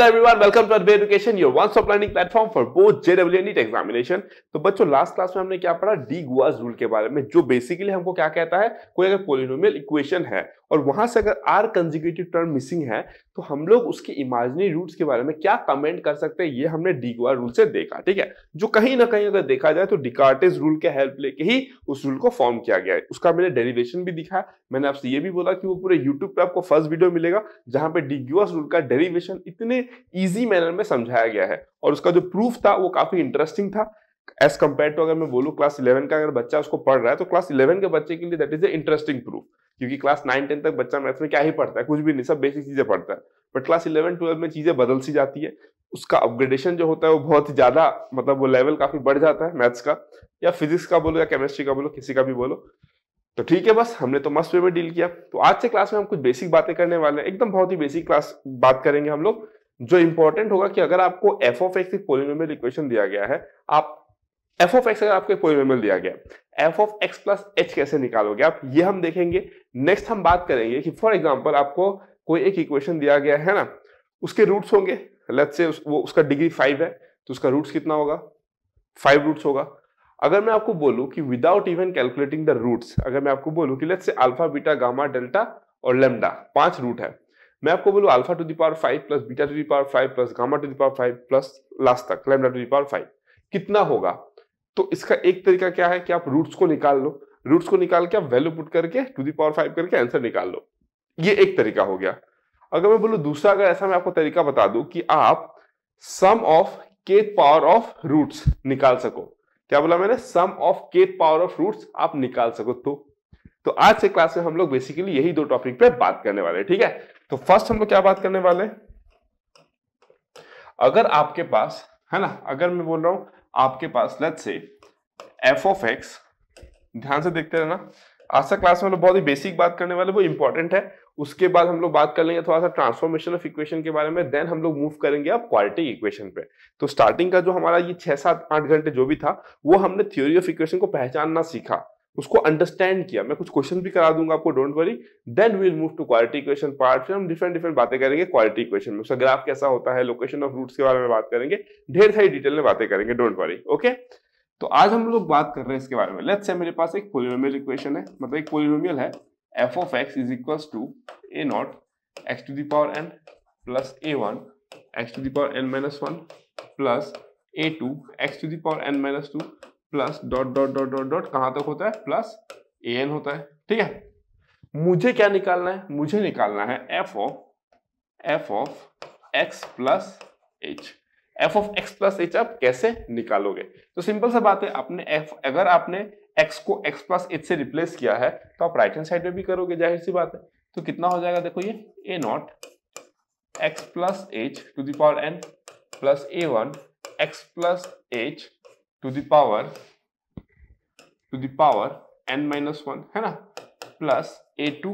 Hello everyone welcome to अरबे education your one stop learning platform for both JW and NEET examination तो बच्चों last class में हमने क्या पढ़ा डी गुआज रूल के बारे में जो बेसिकली हमको क्या कहता है कोई अगर पोलिनोमियल इक्वेशन है और वहां से अगर आर कंजिक्यूटिव टर्म मिसिंग है तो हम लोग उसके इमेजिनरी रूट्स के बारे में क्या कमेंट कर सकते हैं ये हमने डी गुआज रूल से देखा ठीक है जो कहीं ना कहीं अगर देखा जाए तो डिकार्टेज रूल के हेल्प लेके ही उस रूल को फॉर्म किया गया है उसका मैंने डेरिवेशन भी दिखा मैंने आपसे ये भी बोला कि वो पूरे यूट्यूब पर आपको फर्स्ट वीडियो मिलेगा जहां पर डी गुआज रूल का डेरिवेशन इतने इजी मैनर में समझाया गया है और उसका जो प्रूफ था वो काफी इंटरेस्टिंग था एज कम्पेयर टू अगर मैं बोलूँ क्लास इलेवन का अगर बच्चा उसको पढ़ रहा है तो क्लास इलेवन के बच्चे के लिए that is a interesting proof क्योंकि क्लास नाइन टेन तक बच्चा मैथ्स में क्या ही पढ़ता है कुछ भी नहीं सब बेसिक चीजें पढ़ता है बट क्लास इलेवन ट्वेल्व में चीजें बदल सी जाती है उसका अपग्रेडेशन जो होता है वो बहुत ही ज्यादा मतलब वो लेवल काफी बढ़ जाता है मैथ्स का या फिजिक्स का बोलो या केमिस्ट्री का बोलो किसी का भी बोलो तो ठीक है बस हमने तो मस्त वे में डील किया तो आज से क्लास में हम कुछ बेसिक बातें करने वाले हैं एकदम बहुत ही बेसिक क्लास बात करेंगे हम लोग जो इंपॉर्टेंट होगा कि अगर आपको एफ ऑफ एक्स एक पोलिनोमियल इक्वेशन दिया गया है आप एफ ऑफ एक्स अगर आपको एक पोलिनोमियल दिया गया f of x plus h कैसे निकालोगे आप ये हम देखेंगे नेक्स्ट हम बात करेंगे कि फॉर एग्जाम्पल आपको कोई एक इक्वेशन दिया गया है ना उसके रूट्स होंगे लेट्स से उस, वो उसका डिग्री फाइव है तो उसका रूट्स कितना होगा फाइव रूट्स होगा अगर मैं आपको बोलूं कि without even calculating the roots अगर मैं आपको बोलूं कि let's say alpha beta gamma delta और लेमडा पांच रूट है मैं आपको बोलूँ alpha to the power five plus beta to the power five plus gamma to the power five plus last तक लेमडा टू दावर फाइव कितना होगा तो इसका एक तरीका क्या है कि आप रूट्स को निकाल लो रूट्स को निकाल के आप वैल्यू पुट करके टू दावर फाइव करके आंसर निकाल लो ये एक तरीका हो गया अगर मैं बोलूँ दूसरा अगर ऐसा मैं आपको तरीका बता दूं कि आप सम ऑफ के पावर ऑफ रूट्स निकाल सको क्या बोला मैंने सम ऑफ के पावर ऑफ रूट्स आप निकाल सको तो तो आज से क्लास में हम लोग बेसिकली यही दो टॉपिक पे बात करने वाले हैं ठीक है तो फर्स्ट हम लोग क्या बात करने वाले अगर आपके पास है ना अगर मैं बोल रहा हूं आपके पास let say f of x ध्यान से देखते रहना आज से क्लास में लोग बहुत ही बेसिक बात करने वाले वो इंपॉर्टेंट है उसके बाद हम लोग बात कर लेंगे थोड़ा सा ट्रांसफॉर्मेशन ऑफ इक्वेशन के बारे में देन हम लोग मूव करेंगे अब क्वालिटी इक्वेशन पे तो स्टार्टिंग का जो हमारा ये छह सात आठ घंटे जो भी था वो हमने थ्योरी ऑफ इक्वेशन को पहचानना सीखा उसको अंडरस्टैंड किया मैं कुछ क्वेश्चन भी करा दूंगा आपको don't worry then we'll move to quality equation part फिर हम डिफरेंट डिफरेंट बातें करेंगे क्वालिटी इक्वेशन में उसका ग्राफ कैसा होता है लोकेशन ऑफ रूट्स के बारे में बात करेंगे ढेर सारी डिटेल में बातें करेंगे डोंट वरी ओके तो आज हम लोग बात कर रहे हैं इसके बारे में लेट्स से मेरे पास एक पोलिनोमियल इक्वेशन है मतलब एक पोलिनोमियल है f of x is equal to a naught x to the power n plus a one x to the power n minus one plus a two x to the power n minus two plus dot dot dot dot dot कहां तक होता है plus a N होता है ठीक है मुझे क्या निकालना है मुझे निकालना है f of f of x plus h f of x plus h आप कैसे निकालोगे तो सिंपल सा बात है आपने एफ अगर आपने एक्स को एक्स प्लस एच से रिप्लेस किया है तो आप राइट हैंड साइड में भी करोगे जाहिर सी बात है तो कितना हो जाएगा देखो ये a naught x plus h to the power n plus a one x plus h to the power to the power n minus one है ना plus a two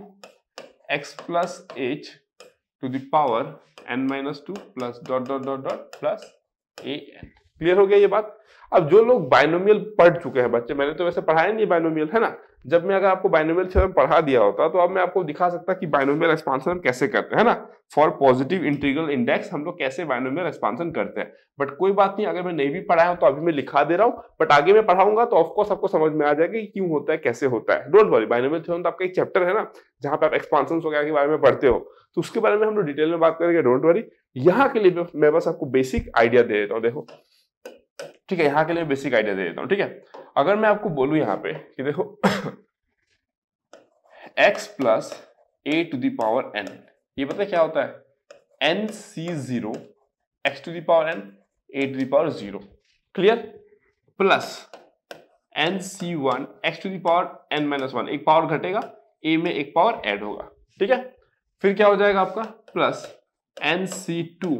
x plus h to the power n minus two plus dot dot dot dot plus a n clear हो गया ये बात अब जो लोग binomial पढ़ चुके हैं बच्चे मैंने तो वैसे पढ़ाया नहीं बायनोमियल है ना जब मैं अगर आपको बाइनोमियल थ्योरम पढ़ा दिया होता तो अब मैं आपको दिखा सकता कि बाइनोमियल एक्सपांशन हम कैसे करते हैं ना फॉर पॉजिटिव इंटीग्रल इंडेक्स हम लोग कैसे बाइनोमियल एक्सपांशन करते हैं बट कोई बात नहीं अगर मैं नहीं भी पढ़ा हूं तो अभी मैं लिखा दे रहा हूं बट आगे मैं पढ़ाऊंगा तो ऑफकोर्स आपको समझ में आ जाएगा कि क्यों होता है कैसे होता है डोंट वरी बाइनोमियल थ्योरम तो आपका एक चैप्टर है ना जहां पर आप एक्सपांशन वगैरह के बारे में पढ़ते हो तो उसके बारे में हम लोग डिटेल में बात करेंगे डोंट वरी यहाँ के लिए मैं बस आपको बेसिक आइडिया दे देता हूँ देखो ठीक है यहाँ के लिए बेसिक आइडिया दे देता हूँ ठीक है अगर मैं आपको बोलू यहां पे कि देखो x plus a to the power n ये पता है क्या होता है n C zero x to the power n a to the power zero clear plus n C one x to the power n minus one एक पावर घटेगा ए में एक पावर एड होगा ठीक है फिर क्या हो जाएगा आपका plus n C two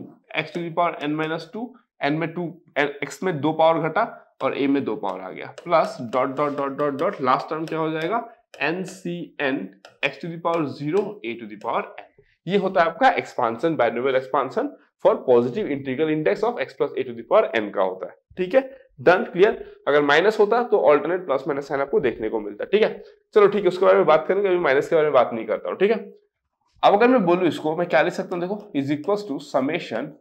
x to the power n minus two n में टू एक्स में दो पावर घटा और ए में दो पावर आ गया plus dot dot dot dot dot last term क्या हो जाएगा n C n x to the power zero a to the power n ये होता है आपका expansion binomial expansion for positive integral index of x plus a to the power n का होता है ठीक है डन क्लियर अगर माइनस होता तो ऑल्टरनेट प्लस माइनस साइन आपको देखने को मिलता ठीक है चलो ठीक है उसके बारे में बात करेंगे अभी माइनस के बारे में बात नहीं करता हूँ ठीक है अब अगर मैं बोलू इसको मैं क्या लिख सकता हूँ देखो is equal to summation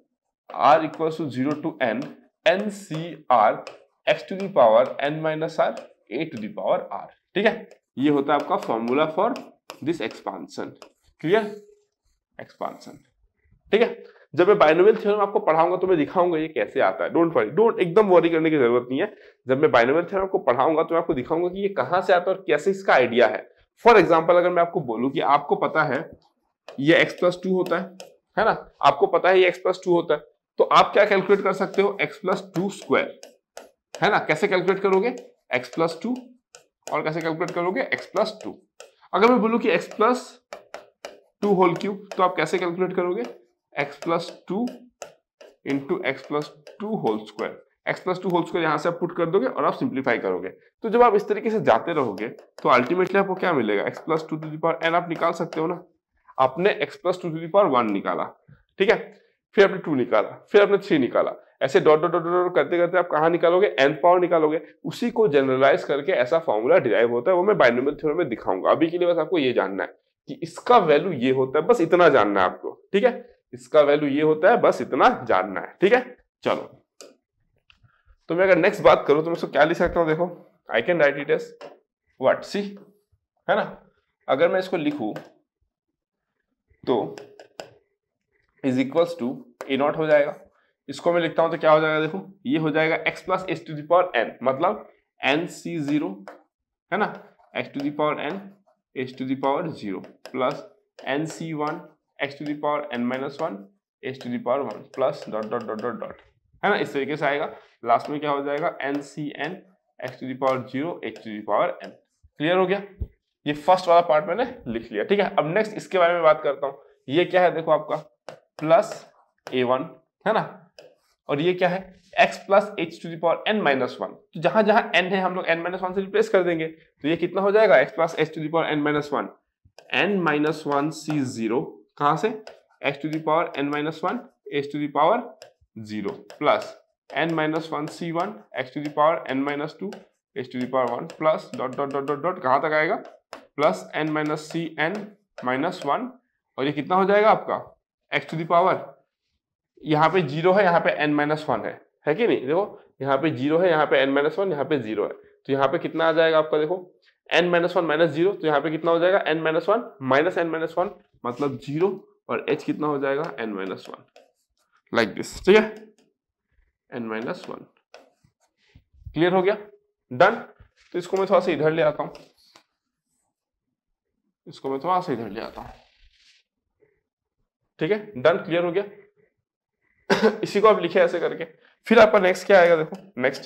r equal to zero to n n C r x to the power n minus r a to the power r ठीक है ये होता है आपका formula for this expansion clear expansion ठीक है जब मैं बाइनोमियल थ्योरम आपको पढ़ाऊंगा तो मैं दिखाऊंगा ये कैसे आता है डोंट वरी डोंट एकदम वरी करने की जरूरत नहीं है जब मैं बाइनोमियल थ्योरम आपको पढ़ाऊंगा तो मैं आपको दिखाऊंगा कि ये कहां से आता है और कैसे इसका आइडिया है फॉर एग्जाम्पल अगर मैं आपको बोलूँ कि आपको पता है ये x प्लस टू होता है है ना आपको पता है ये x प्लस टू होता है तो आप क्या कैलकुलेट कर सकते हो x प्लस टू स्क्वायर है ना कैसे कैलकुलेट करोगे एक्स प्लस टू और कैसे कैलकुलेट करोगे एक्स प्लस टू अगर मैं बोलू कि x plus two whole cube तो आप कैसे कैलकुलेट करोगे x plus two into x plus two whole square x plus two whole square यहां से आप पुट कर दोगे और आप सिंप्लीफाई करोगे तो जब आप इस तरीके से जाते रहोगे तो अल्टीमेटली आपको क्या मिलेगा x plus two to power n आप निकाल सकते हो ना आपने x plus two to power one निकाला ठीक है फिर आपने टू निकाला फिर आपने थ्री निकाला ऐसे डॉट डॉट डॉट डॉट करते करते आप कहाँ निकालोगे एन पावर निकालोगे उसी को जनरलाइज करके ऐसा फॉर्मूला डिराइव होता है वो मैं बाइनोमियल थ्योरम में दिखाऊंगा अभी के लिए बस आपको ये जानना है कि इसका वैल्यू ये होता है बस इतना जानना है आपको ठीक है इसका वैल्यू ये होता है बस इतना जानना है ठीक है चलो तो मैं अगर नेक्स्ट बात करूं तो मैं इसको क्या लिख सकता हूं देखो I can write it as what see है ना अगर मैं इसको लिखूं तो is equals to a naught हो जाएगा इसको मैं लिखता हूं तो क्या हो जाएगा देखो ये हो जाएगा x plus s to the power n मतलब एन सी जीरो है ना x to the power n s to the power zero plus n C one x to the power n minus one s to the power one plus dot dot dot dot dot है ना इस तरीके से आएगा last में क्या हो जाएगा n C n x to the power zero h to the power n clear हो गया ये फर्स्ट वाला पार्ट मैंने लिख लिया ठीक है अब नेक्स्ट इसके बारे में बात करता हूँ ये क्या है देखो आपका प्लस ए वन है ना और ये क्या है x plus h to the power n minus one तो जहां जहां n है हम लोग n माइनस वन से रिप्लेस कर देंगे तो ये कितना हो जाएगा x plus h to the power n minus one n minus one C zero कहाँ से x to the power n minus one h to the power zero plus n minus one C one x to the power n minus two h to the power one plus dot dot dot dot dot कहाँ तक आएगा plus n minus C n minus one और ये कितना हो जाएगा आपका x to the power यहाँ पे जीरो है यहाँ पे एन माइनस वन है है कि नहीं देखो यहाँ पे जीरो है यहाँ पे एन माइनस वन यहाँ पे जीरो है तो यहाँ पे कितना आ जाएगा आपका देखो n minus one minus zero तो यहाँ पे कितना हो जाएगा n minus one minus n minus one मतलब जीरो और एच कितना हो जाएगा n minus one like this ठीक है एन माइनस वन क्लियर हो गया डन तो इसको मैं थोड़ा सा इधर ले आता हूँ इसको मैं थोड़ा सा इधर ले आता हूँ ठीक है डन क्लियर हो गया इसी को आप लिखे ऐसे करके फिर आपका नेक्स्ट क्या आएगा देखो नेक्स्ट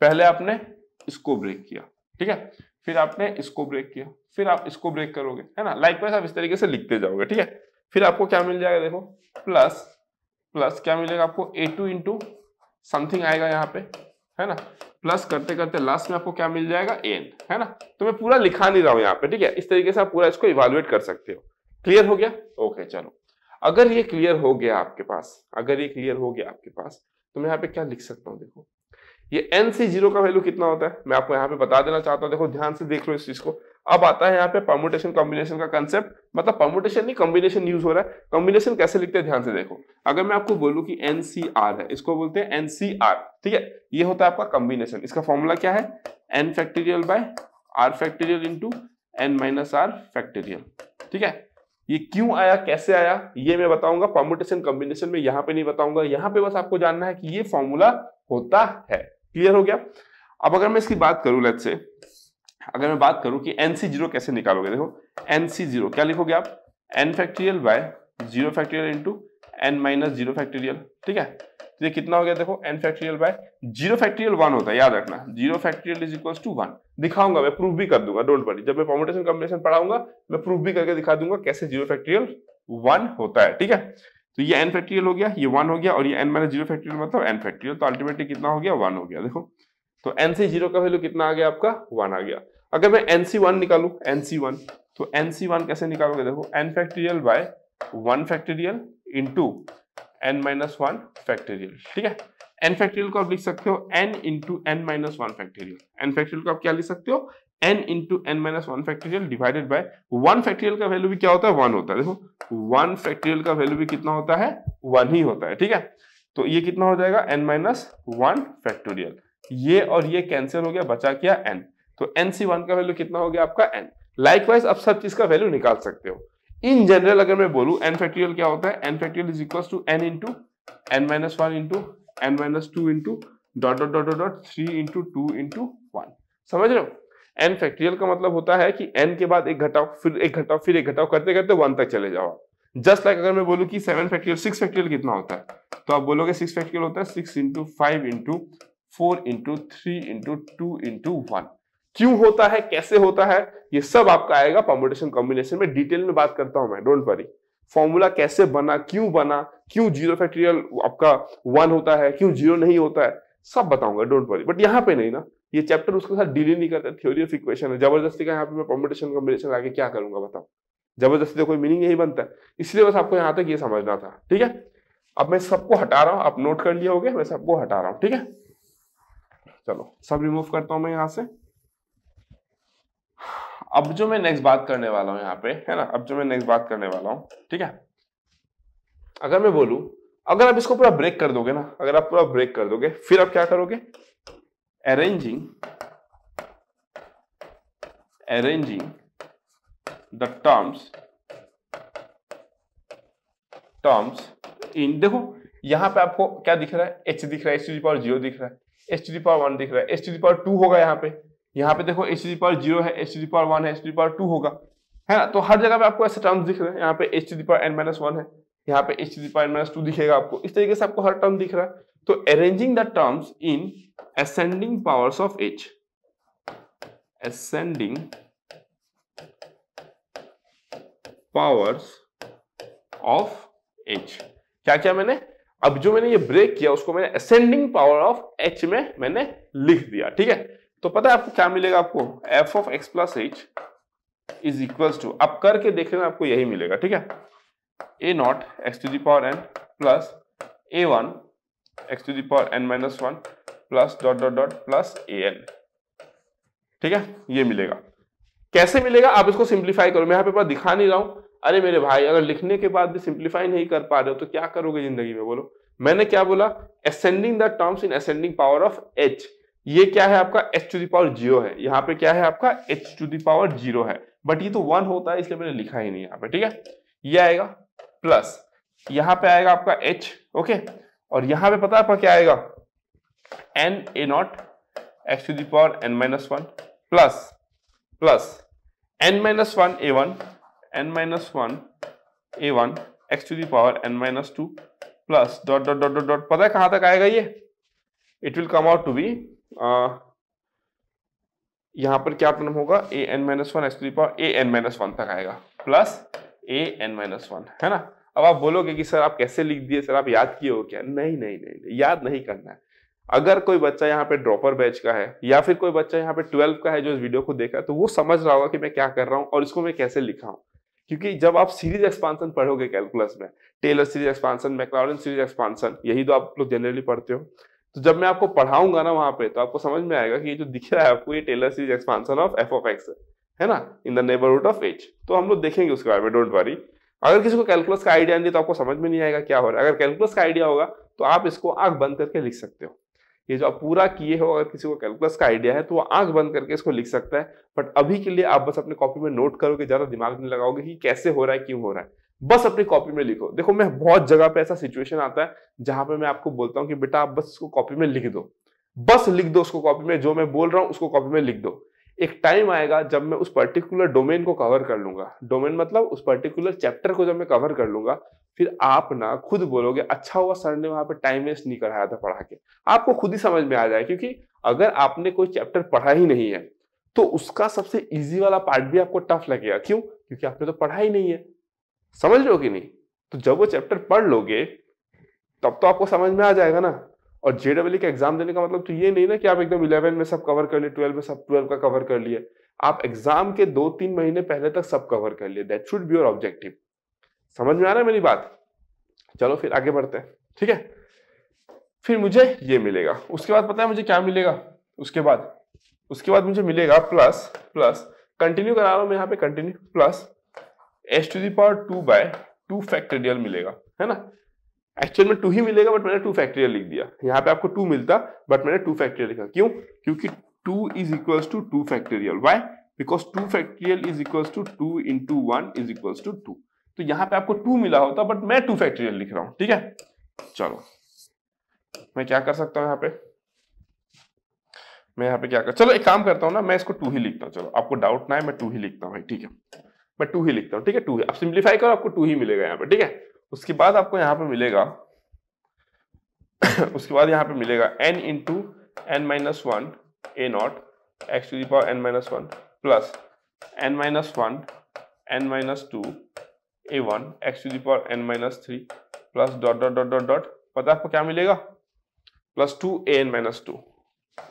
पहले आपने इसको ब्रेक किया ठीक है फिर आपने इसको ब्रेक किया फिर आप इसको ब्रेक करोगे है ना लाइक आप इस तरीके से लिखते जाओगे ठीक है फिर आपको क्या मिल जाएगा देखो प्लस प्लस क्या मिलेगा आपको ए टू इंटू समथिंग आएगा यहाँ पे है ना प्लस करते करते लास्ट में आपको क्या मिल जाएगा एन है ना तो मैं पूरा लिखा नहीं रहा हूं यहाँ पे ठीक है इस तरीके से आप पूरा इसको इवालुएट कर सकते हो क्लियर हो गया ओके चलो अगर ये क्लियर हो गया आपके पास अगर ये क्लियर हो गया आपके पास तो मैं यहाँ पे क्या लिख सकता हूँ देखो ये एन सी जीरो का वैल्यू कितना होता है मैं आपको यहाँ पे बता देना चाहता हूँ देखो ध्यान से देख लो इस चीज को अब आता है यहाँ पे परमुटेशन कॉम्बिनेशन का कंसेप्ट मतलब परमुटेशन नहीं कॉम्बिनेशन यूज हो रहा है कॉम्बिनेशन कैसे लिखते हैं ध्यान से देखो अगर मैं आपको बोलू की एन है इसको बोलते हैं एन ठीक है ये होता है आपका कॉम्बिनेशन इसका फॉर्मूला क्या है n factorial by r factorial into n minus r factorial ठीक है ये क्यों आया कैसे आया ये मैं बताऊंगा परमुटेशन कॉम्बिनेशन में यहां पे नहीं बताऊंगा यहां पे बस आपको जानना है कि ये फॉर्मूला होता है क्लियर हो गया अब अगर मैं इसकी बात करूं लेट से अगर मैं बात करूं कि एनसी जीरो कैसे निकालोगे देखो एनसी जीरो क्या लिखोगे आप n factorial by zero factorial into n minus zero factorial ठीक है तो ये कितना हो गया देखो n factorial by zero factorial one होता है याद रखना zero factorial is equal to one दिखाऊंगा मैं प्रूफ भी कर दूंगा डोंट वरी जब मैं कॉम्पिटेशन कॉम्बिनेशन पढ़ाऊंगा मैं प्रूफ भी करके दिखा दूंगा कैसे जीरो फैक्ट्रियल वन होता है ठीक है तो ये एन फैक्ट्रियल हो गया ये वन हो गया और ये एन माइनस जीरो फैक्ट्रियल मतलब एन फैक्ट्रियल तो अल्टीमेटली कितना हो गया वन हो गया देखो तो एन से जीरो का वैल्यू कितना आ गया आपका वन आ गया अगर मैं एन सी वन निकालू एन सी वन तो एन सी वन कैसे निकालोगे देखो n factorial by one factorial into n minus one factorial ठीक है एन फैक्टोरियल को आप लिख सकते हो n into n minus one factorial n factorial को आप क्या लिख सकते हो n into n minus one factorial divided by one factorial का वैल्यू भी क्या होता है वन होता है देखो वन फैक्टोरियल का वैल्यू भी कितना होता है वन ही होता है ठीक है तो ये कितना हो जाएगा एन माइनस वन फैक्टोरियल ये और ये कैंसिल हो गया बचा क्या एन तो एन सी वन का वैल्यू कितना हो गया आपका एन लाइकवाइज आप सब चीज का वैल्यू निकाल सकते हो इन जनरल अगर मैं बोलू एन फैक्टोरियल क्या होता है n factorial is equal to n into n minus one into n minus two into dot dot dot dot three into two into one समझ रहे हो एन फैक्टोरियल का मतलब होता है कि एन के बाद एक घटाओ फिर एक घटाओ फिर एक घटाओ करते करते वन तक चले जाओ जस्ट लाइक अगर मैं बोलूँ कि सेवन फैक्टोरियल सिक्स फैक्टोरियल कितना होता है तो आप बोलोगे सिक्स फैक्टोरियल होता है six into five into four into three into two into one क्यों होता है कैसे होता है ये सब आपका आएगा परमोटेशन कॉम्बिनेशन में डिटेल में बात करता हूं मैं डोंट वरी फॉर्मूला कैसे बना क्यों बना क्यों जीरो फैक्टोरियल आपका वन होता है क्यों जीरो नहीं होता है सब बताऊंगा डोंट वरी बट यहाँ पे नहीं ना ये चैप्टर उसके साथ डील ही नहीं करता थ्योरी ऑफ इक्वेशन है जबरदस्ती का यहाँ पे मैं कॉम्बिनेशन कॉम्बिनेशन लाके क्या करूंगा बताओ जबरदस्ती का तो कोई मीनिंग नहीं बनता इसलिए बस आपको यहाँ तक ये समझना था ठीक है अब मैं सबको हटा रहा हूँ आप नोट कर लिया हो मैं सबको हटा रहा हूँ ठीक है चलो सब रिमूव करता हूँ मैं यहाँ से अब जो मैं नेक्स्ट बात करने वाला हूं यहाँ पे है ना अब जो मैं नेक्स्ट बात करने वाला हूं ठीक है अगर मैं बोलू अगर आप इसको पूरा ब्रेक कर दोगे ना अगर आप पूरा ब्रेक कर दोगे फिर आप क्या करोगे arranging arranging the terms terms in देखो यहां पे आपको क्या दिख रहा है एच दिख रहा है h to the power zero दिख रहा है h to the power one दिख रहा है h to the power two होगा यहां पे यहाँ पे देखो एच टी पावर जीरो है एच टी पावर वन है एच टी पावर टू होगा है ना तो हर जगह पे आपको ऐसे टर्म्स दिख रहे हैं यहाँ पे h t power n minus one है यहाँ पे h t power n minus two दिखेगा आपको इस तरीके से आपको हर टर्म दिख रहा है तो arranging the terms in ascending powers of h ascending powers of h क्या क्या मैंने अब जो मैंने ये ब्रेक किया उसको मैंने असेंडिंग पावर ऑफ एच में मैंने लिख दिया ठीक है तो पता है आपको क्या मिलेगा आपको f of x plus h is equal to आप करके देखेंगे आपको यही मिलेगा ठीक है a naught x to the power n plus a one x to the power n minus one plus dot dot dot plus a n ठीक है ये मिलेगा कैसे मिलेगा आप इसको सिंप्लीफाई करो मैं यहाँ पे पर दिखा नहीं रहा हूं अरे मेरे भाई अगर लिखने के बाद भी सिंप्लीफाई नहीं कर पा रहे हो तो क्या करोगे जिंदगी में बोलो मैंने क्या बोला ascending the terms in ascending power of h ये क्या है आपका एच टू दावर जीरो है यहाँ पे क्या है आपका एच टू दावर जीरो है बट ये तो वन होता है इसलिए मैंने लिखा ही नहीं यहाँ पे ठीक है ये आएगा प्लस यहाँ पे आएगा आपका एच ओके और यहाँ पे पता है आपका क्या आएगा n a naught x to the power n minus one plus plus n minus one a one n minus one a one x to the power n minus two plus dot dot dot dot dot पता है कहां तक आएगा ये it will come out to be यहां पर क्या term होगा a n minus one x to power a n minus one तक आएगा plus a n minus one है ना अब आप बोलोगे कि सर आप कैसे लिख दिए सर आप याद किए हो क्या नहीं नहीं नहीं, नहीं याद नहीं करना है अगर कोई बच्चा यहाँ पे ड्रॉपर बैच का है या फिर कोई बच्चा यहाँ पे ट्वेल्व का है जो इस वीडियो को देखा है तो वो समझ रहा होगा कि मैं क्या कर रहा हूँ और इसको मैं कैसे लिखा हूँ क्योंकि जब आप सीरीज एक्सपांसन पढ़ोगे कैलकुलस में Taylor series expansion Maclaurin series expansion यही तो आप लोग जनरली पढ़ते हो तो जब मैं आपको पढ़ाऊंगा ना वहां पे तो आपको समझ में आएगा कि ये जो दिख रहा है आपको ये Taylor series expansion of f of x है है ना in the neighbourhood of h तो हम लोग देखेंगे उसके बारे में डोंट वरी अगर किसी को कैलकुलस का आइडिया नहीं तो आपको समझ में नहीं आएगा क्या हो रहा है अगर कैलकुलस का आइडिया होगा तो आप इसको आंख बंद करके लिख सकते हो ये जो आप पूरा किए हो अगर किसी को कैलकुलस का आइडिया है तो वो आंख बंद करके इसको लिख सकता है बट अभी के लिए आप बस अपने कॉपी में नोट करोगे ज़्यादा दिमाग नहीं लगाओगे कि कैसे हो रहा है क्यों हो रहा है बस अपनी कॉपी में लिखो देखो मैं बहुत जगह पे ऐसा सिचुएशन आता है जहां पे मैं आपको बोलता हूँ कि बेटा आप बस इसको कॉपी में लिख दो बस लिख दो उसको कॉपी में जो मैं बोल रहा हूँ उसको कॉपी में लिख दो एक टाइम आएगा जब मैं उस पर्टिकुलर डोमेन को कवर कर लूंगा डोमेन मतलब उस पर्टिकुलर चैप्टर को जब मैं कवर कर लूंगा फिर आप ना खुद बोलोगे अच्छा हुआ सर ने वहां पर टाइम वेस्ट नहीं कराया था पढ़ा के आपको खुद ही समझ में आ जाए क्योंकि अगर आपने कोई चैप्टर पढ़ा ही नहीं है तो उसका सबसे इजी वाला पार्ट भी आपको टफ लगेगा क्यों क्योंकि आपने तो पढ़ा ही नहीं है समझ रहे हो कि नहीं तो जब वो चैप्टर पढ़ लोगे तब तो आपको समझ में आ जाएगा ना और जेडब्ल्यू का एग्जाम देने का मतलब तो ये नहीं ना कि आप एकदम इलेवन में सब कवर कर लिए ट्वेल्व में सब ट्वेल्व का कवर कर लिए आप एग्जाम के दो तीन महीने पहले तक सब कवर कर लिए that should be your objective समझ में आ रहा है मेरी बात चलो फिर आगे बढ़ते हैं ठीक है फिर मुझे ये मिलेगा उसके बाद पता है मुझे क्या मिलेगा उसके बाद उसके बाद मुझे मिलेगा प्लस प्लस कंटिन्यू करा रहा हूं मैं यहाँ पे continue plus s to the power two by two factorial मिलेगा है ना एक्चुअल में टू ही मिलेगा बट मैंने टू फैक्टोरियल लिख दिया यहाँ पे आपको टू मिलता बट मैंने टू फैक्टोरियल लिखा क्यों क्योंकि two is equal to two factorial why because two factorial is equal to two into one is equal to two तो यहाँ पे आपको टू मिला होता बट मैं टू फैक्टोरियल लिख रहा हूँ ठीक है चलो मैं क्या कर सकता हूँ यहाँ पे मैं यहाँ पे क्या कर चलो एक काम करता हूँ ना मैं इसको टू ही लिखता हूँ चलो आपको डाउट ना है मैं टू ही लिखता हूँ भाई ठीक है मैं टू ही लिखता हूँ ठीक है टू ही आप सिंप्लीफाई करो आपको टू ही मिलेगा यहाँ पर ठीक है उसके बाद आपको यहाँ पे मिलेगा उसके बाद यहाँ पे मिलेगा n into n minus one a naught x to the power n minus one plus n minus one n minus two a one x to the power n minus three plus dot dot dot dot dot पता है आपको क्या मिलेगा plus two a n minus two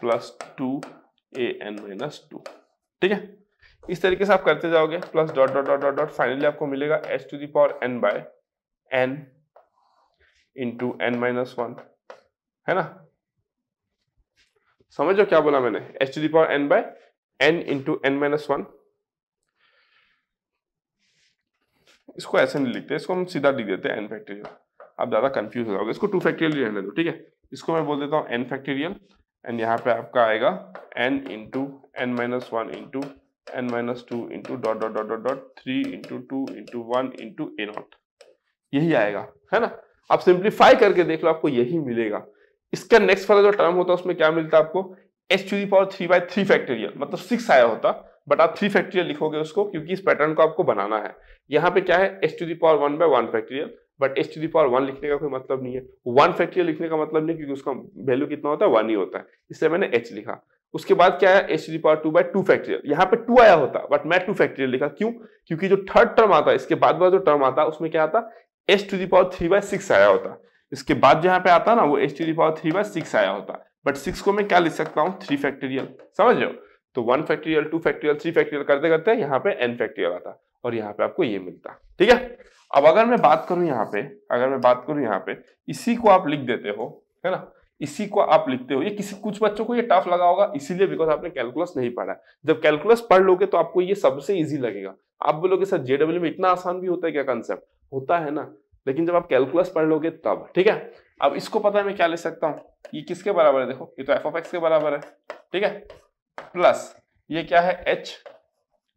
plus two a n minus two ठीक है इस तरीके से आप करते जाओगे plus dot dot dot dot dot finally आपको मिलेगा h to the power n by n into n minus one है ना समझो क्या बोला मैंने h to the power n by n into n minus one इसको ऐसे नहीं लिखते इसको हम सीधा लिख देते हैं एन फैक्टोरियल आप ज़्यादा कंफ्यूज हो जाओगे इसको टू फैक्टोरियल रहने दो ठीक है इसको मैं बोल देता हूँ एन फैक्टोरियल एंड यहाँ पे आपका आएगा n into n minus one into n minus two into dot dot dot dot dot three into two into one into a naught यही आएगा है ना आप सिंप्लीफाई करके देख लो आपको यही मिलेगा इसका नेक्स्ट वाला जो टर्म होता है उसमें क्या मिलता है आपको h to the power three by three factorial मतलब सिक्स आया होता बट आप थ्री फैक्टोरियल लिखोगे उसको क्योंकि इस पैटर्न को आपको बनाना है यहाँ पे क्या है h to the power one by one factorial but h to the power one लिखने का कोई मतलब नहीं है वन फैक्टोरियल लिखने का मतलब नहीं क्योंकि उसका वैल्यू कितना होता है वन ही होता है इससे मैंने एच लिखा उसके बाद क्या आया h the power two by two factorial यहाँ पे टू आया होता बट मैं टू फैक्टोरियल लिखा क्यों क्योंकि जो थर्ड टर्म आता है इसके बाद जो टर्म आता है उसमें क्या आता h to the power three by six आया होता इसके बाद जहाँ पे आता ना वो h to the power three by six आया होता बट सिक्स को मैं क्या लिख सकता हूँ थ्री फैक्टोरियल समझ रहे हो तो one factorial two factorial three factorial करते करते यहाँ पे एन फैक्टोरियल आता और यहाँ पे आपको ये मिलता ठीक है अब अगर मैं बात करूँ यहाँ पे अगर मैं बात करूँ यहाँ पे इसी को आप लिख देते हो है ना इसी को आप लिखते हो ये किसी कुछ बच्चों को ये टफ लगा होगा इसीलिए बिकॉज आपने कैलकुलस नहीं पढ़ा जब कैलकुलस पढ़ लोगे तो आपको ये सबसे ईजी लगेगा आप बोलोगे सर जेडब्ल्यू में इतना आसान भी होता है क्या कंसेप्ट होता है ना लेकिन जब आप कैलकुलस पढ़ लोगे तब ठीक है अब इसको पता है मैं क्या ले सकता हूँ ये किसके बराबर है देखो ये तो एफ ऑफ एक्स के बराबर है ठीक है प्लस ये क्या है एच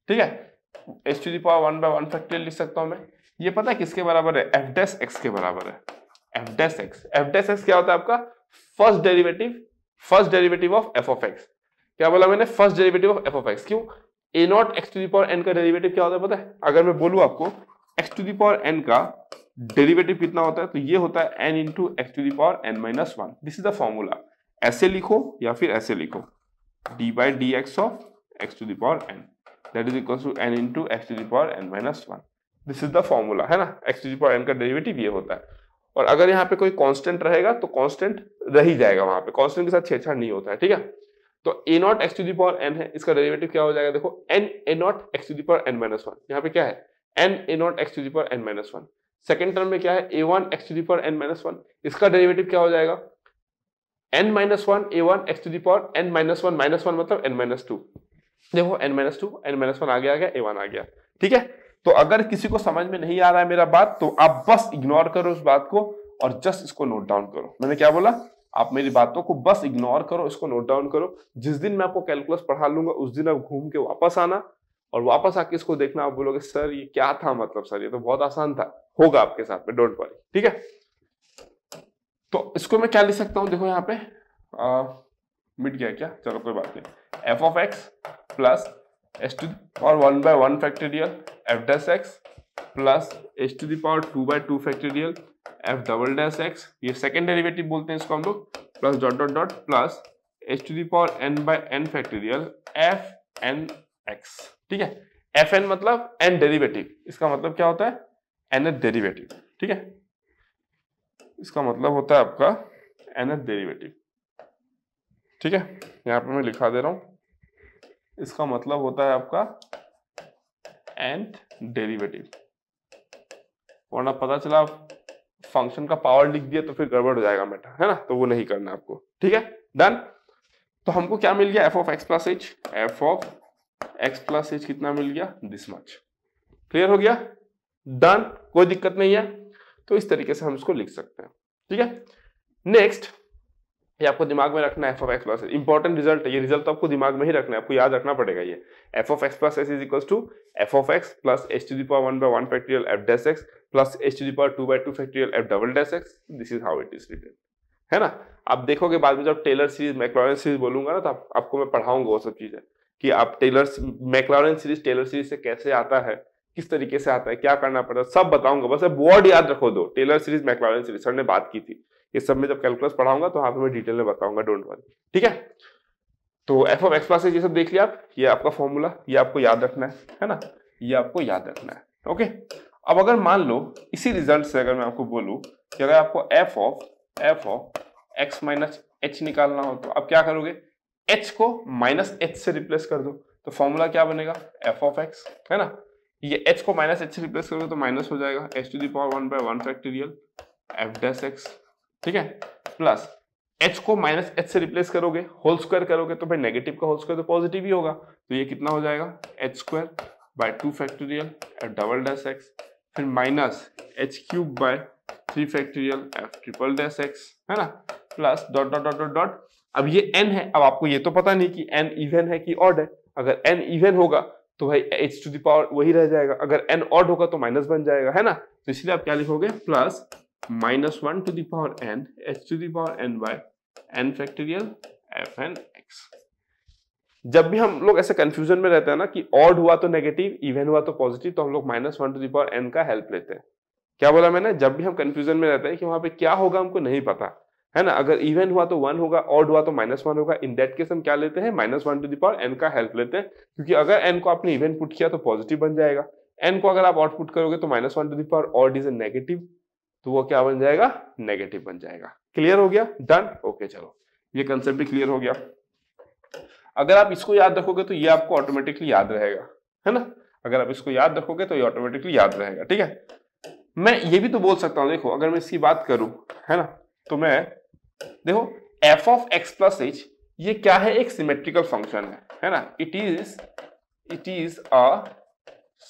ठीक है h to the power one by one factorial लिख सकता हूँ मैं ये पता है किसके बराबर है एफ डेस एक्स के बराबर है f dash x f dash x क्या होता है आपका first derivative first derivative of f of x क्या बोला मैंने first derivative of f of x क्यों a naught x to the power n का डेरिवेटिव क्या होता है पता है अगर मैं बोलूँ आपको एक्स टू दावर एन का डेरिवेटिव कितना होता है तो ये होता है n into x to the power n minus one this is the formula ऐसे लिखो या फिर ऐसे लिखो d by d x of x to the power n that is equal to n into x to the power n minus one this is the formula है ना x to the power n का derivative ये होता है और अगर यहाँ पे कोई कांस्टेंट रहेगा तो कांस्टेंट रह ही जाएगा वहां पे कांस्टेंट के साथ छेड़छाड़ नहीं होता है ठीक है तो a naught x to the power n है इसका डेरिवेटिव क्या हो जाएगा देखो n a naught x to the power n minus one यहाँ पे क्या है n a naught x to the power n minus one second term में क्या है a one x to the power n minus one इसका derivative क्या हो जाएगा n minus one a one x to the power n minus one minus one मतलब n minus two देखो n minus two n minus one आ गया आ गया ए वन आ गया ठीक है तो अगर किसी को समझ में नहीं आ रहा है मेरा बात तो आप बस इग्नोर करो उस बात को और जस्ट इसको नोट डाउन करो मैंने क्या बोला आप मेरी बातों को बस इग्नोर करो इसको नोट डाउन करो जिस दिन मैं आपको कैलकुलस पढ़ा लूंगा उस दिन आप घूम के वापस आना और वापस आके इसको देखना आप बोलोगे सर ये क्या था मतलब सर ये तो बहुत आसान था होगा आपके साथ में डोंट वरी ठीक है तो इसको मैं क्या लिख सकता हूं देखो यहाँ पे आ, मिट गया क्या चलो कोई बात नहीं f of x plus s to the power one by one factorial f dash x plus s to the power two by two factorial f double dash x ये सेकेंड डेरिवेटिव बोलते हैं इसको हम लोग plus dot dot dot plus s to the power n by n factorial f n x ठीक है f n मतलब n derivative इसका मतलब क्या होता है एन एथ डेरिवेटिव ठीक है इसका मतलब होता है आपका एन एथ डेरिवेटिव ठीक है यहां पर मैं लिखा दे रहा हूं इसका मतलब होता है आपका एंथ डेरिवेटिव वरना पता चला फंक्शन का पावर लिख दिया तो फिर गड़बड़ हो जाएगा बेटा है ना तो वो नहीं करना आपको ठीक है डन तो हमको क्या मिल गया f of x plus h f of x plus h कितना मिल गया दिस मच क्लियर हो गया डन कोई दिक्कत नहीं है तो इस तरीके से हम इसको लिख सकते हैं ठीक है नेक्स्ट ये आपको दिमाग में रखना है f of x plus important result है ये रिजल्ट तो आपको दिमाग में ही रखना है आपको याद रखना पड़ेगा ये f of x plus s is equal to f of x plus h to the power one by one factorial f dash x plus h to the power two by two factorial f double dash x this is how it is written है ना आप देखोगे बाद में जब Taylor series Maclaurin series बोलूंगा ना तो आप, आपको मैं पढ़ाऊंगा वो सब चीजें कि आप Taylor Maclaurin series Taylor series से कैसे आता है किस तरीके से आता है क्या करना पड़ता है सब बताऊंगा बस वर्ड याद रखो दो Taylor series Maclaurin series sir ने बात की थी ये सब में जब कैलकुलस पढ़ाऊंगा तो यहाँ पे मैं डिटेल में बताऊंगा डोंट वरी ठीक है तो एफ ऑफ एक्स ये सब देख लिया आप ये आपका फॉर्मूला ये आपको याद रखना है है ना ये आपको याद रखना है ओके अब अगर मान लो इसी रिजल्ट से अगर मैं आपको बोलूं कि अगर आपको f of f of x minus h निकालना हो तो आप क्या करोगे एच को माइनस एच से रिप्लेस कर दो तो फॉर्मूला क्या बनेगा एफ ऑफ एक्स है ना ये एच को माइनस एच से रिप्लेस करोगे तो माइनस हो जाएगा h to the power one by one factorial f dash x ठीक है प्लस एच को माइनस एच से रिप्लेस करोगे होल स्क्वायर करोगे तो भाई नेगेटिव का होल स्क्वायर तो पॉजिटिव ही होगा तो ये कितना हो जाएगा h square by two factorial f double dash x फिर minus h cube by three factorial f triple dash x है ना plus dot dot dot dot dot अब ये एन है अब आपको ये तो पता नहीं कि एन इवन है कि ऑड है अगर एन इवन होगा तो भाई एच टू दावर वही रह जाएगा अगर एन ऑड होगा तो माइनस बन जाएगा है ना तो इसलिए आप क्या लिखोगे plus minus 1 to the power n h to the power n by n factorial f n x जब भी हम लोग ऐसे कंफ्यूजन में रहते हैं ना कि ऑड हुआ तो नेगेटिव इवन हुआ तो पॉजिटिव तो हम लोग minus one to the power n का हेल्प लेते हैं क्या बोला मैंने जब भी हम कंफ्यूजन में रहते हैं कि वहां पे क्या होगा हमको नहीं पता है ना अगर इवन हुआ तो वन होगा ऑड हुआ तो माइनस वन होगा इन दैट केस हम क्या लेते हैं minus one to the power n का हेल्प लेते हैं क्योंकि अगर एन को आपने इवन पुट किया तो पॉजिटिव बन जाएगा एन को अगर आप आउटपुट करोगे तो minus one to the power odd is a negative तो वो क्या बन जाएगा नेगेटिव बन जाएगा क्लियर हो गया डन ओके चलो ये कंसेप्ट भी क्लियर हो गया अगर आप इसको याद रखोगे तो ये आपको ऑटोमेटिकली याद रहेगा है ना अगर आप इसको याद रखोगे तो ये ऑटोमेटिकली याद रहेगा ठीक है मैं ये भी तो बोल सकता हूँ देखो अगर मैं इसकी बात करूं है ना तो मैं देखो f of x plus h ये क्या है एक सिमेट्रिकल फंक्शन है है ना it is it is a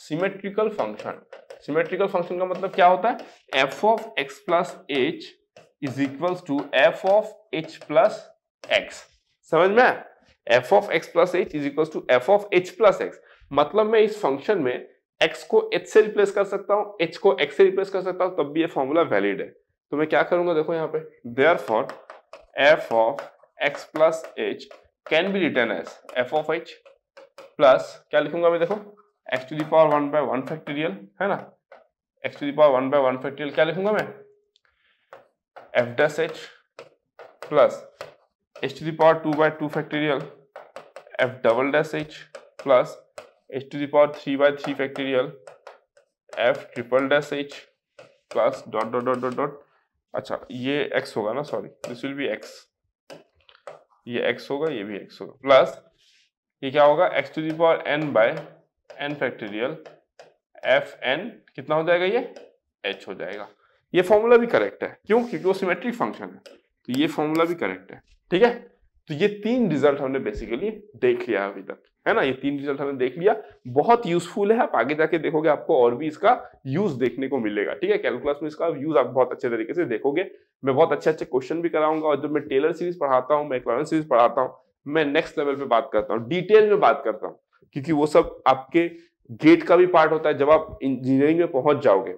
symmetrical function symmetrical function का मतलब क्या होता है f of x plus h is equal to f of h plus x समझ में f of x plus h is equal to f of h plus x मतलब मैं इस फंक्शन में x को h से रिप्लेस कर सकता हूं h को x से रिप्लेस कर सकता हूं तब भी ये फॉर्मूला वैलिड है तो मैं क्या करूंगा देखो यहाँ पे there for f of x plus h can be return as f of h plus क्या लिखूंगा मैं देखो x to the power one by one factorial है ना x to the power one by one factorial क्या लिखूंगा मैं f dash h plus h to the power two by two factorial f double dash h plus h to the power three by three factorial f triple dash h plus dot dot dot dot अच्छा ये x होगा ना sorry this will be x ये x होगा ये भी x होगा plus ये क्या होगा x to the power n by n factorial f n कितना हो जाएगा ये एच हो जाएगा ये फॉर्मूला भी करेक्ट है क्यों क्योंकि वो सिमेट्रिक फंक्शन है तो ये फॉर्मूला भी करेक्ट है ठीक है तो ये तीन रिजल्ट हमने बेसिकली देख लिया अभी तक है ना ये तीन रिजल्ट हमने देख लिया बहुत यूजफुल है आप आगे जाके देखोगे आपको और भी इसका यूज देखने को मिलेगा ठीक है कैलकुलस में इसका यूज आप बहुत अच्छे तरीके से देखोगे मैं बहुत अच्छे अच्छे क्वेश्चन भी कराऊंगा और जब मैं टेलर सीरीज पढ़ाता हूँ मैं सीरीज पढ़ाता हूँ मैं नेक्स्ट लेवल पे बात करता हूँ डिटेल में बात करता हूँ क्योंकि वो सब आपके गेट का भी पार्ट होता है जब आप इंजीनियरिंग में पहुंच जाओगे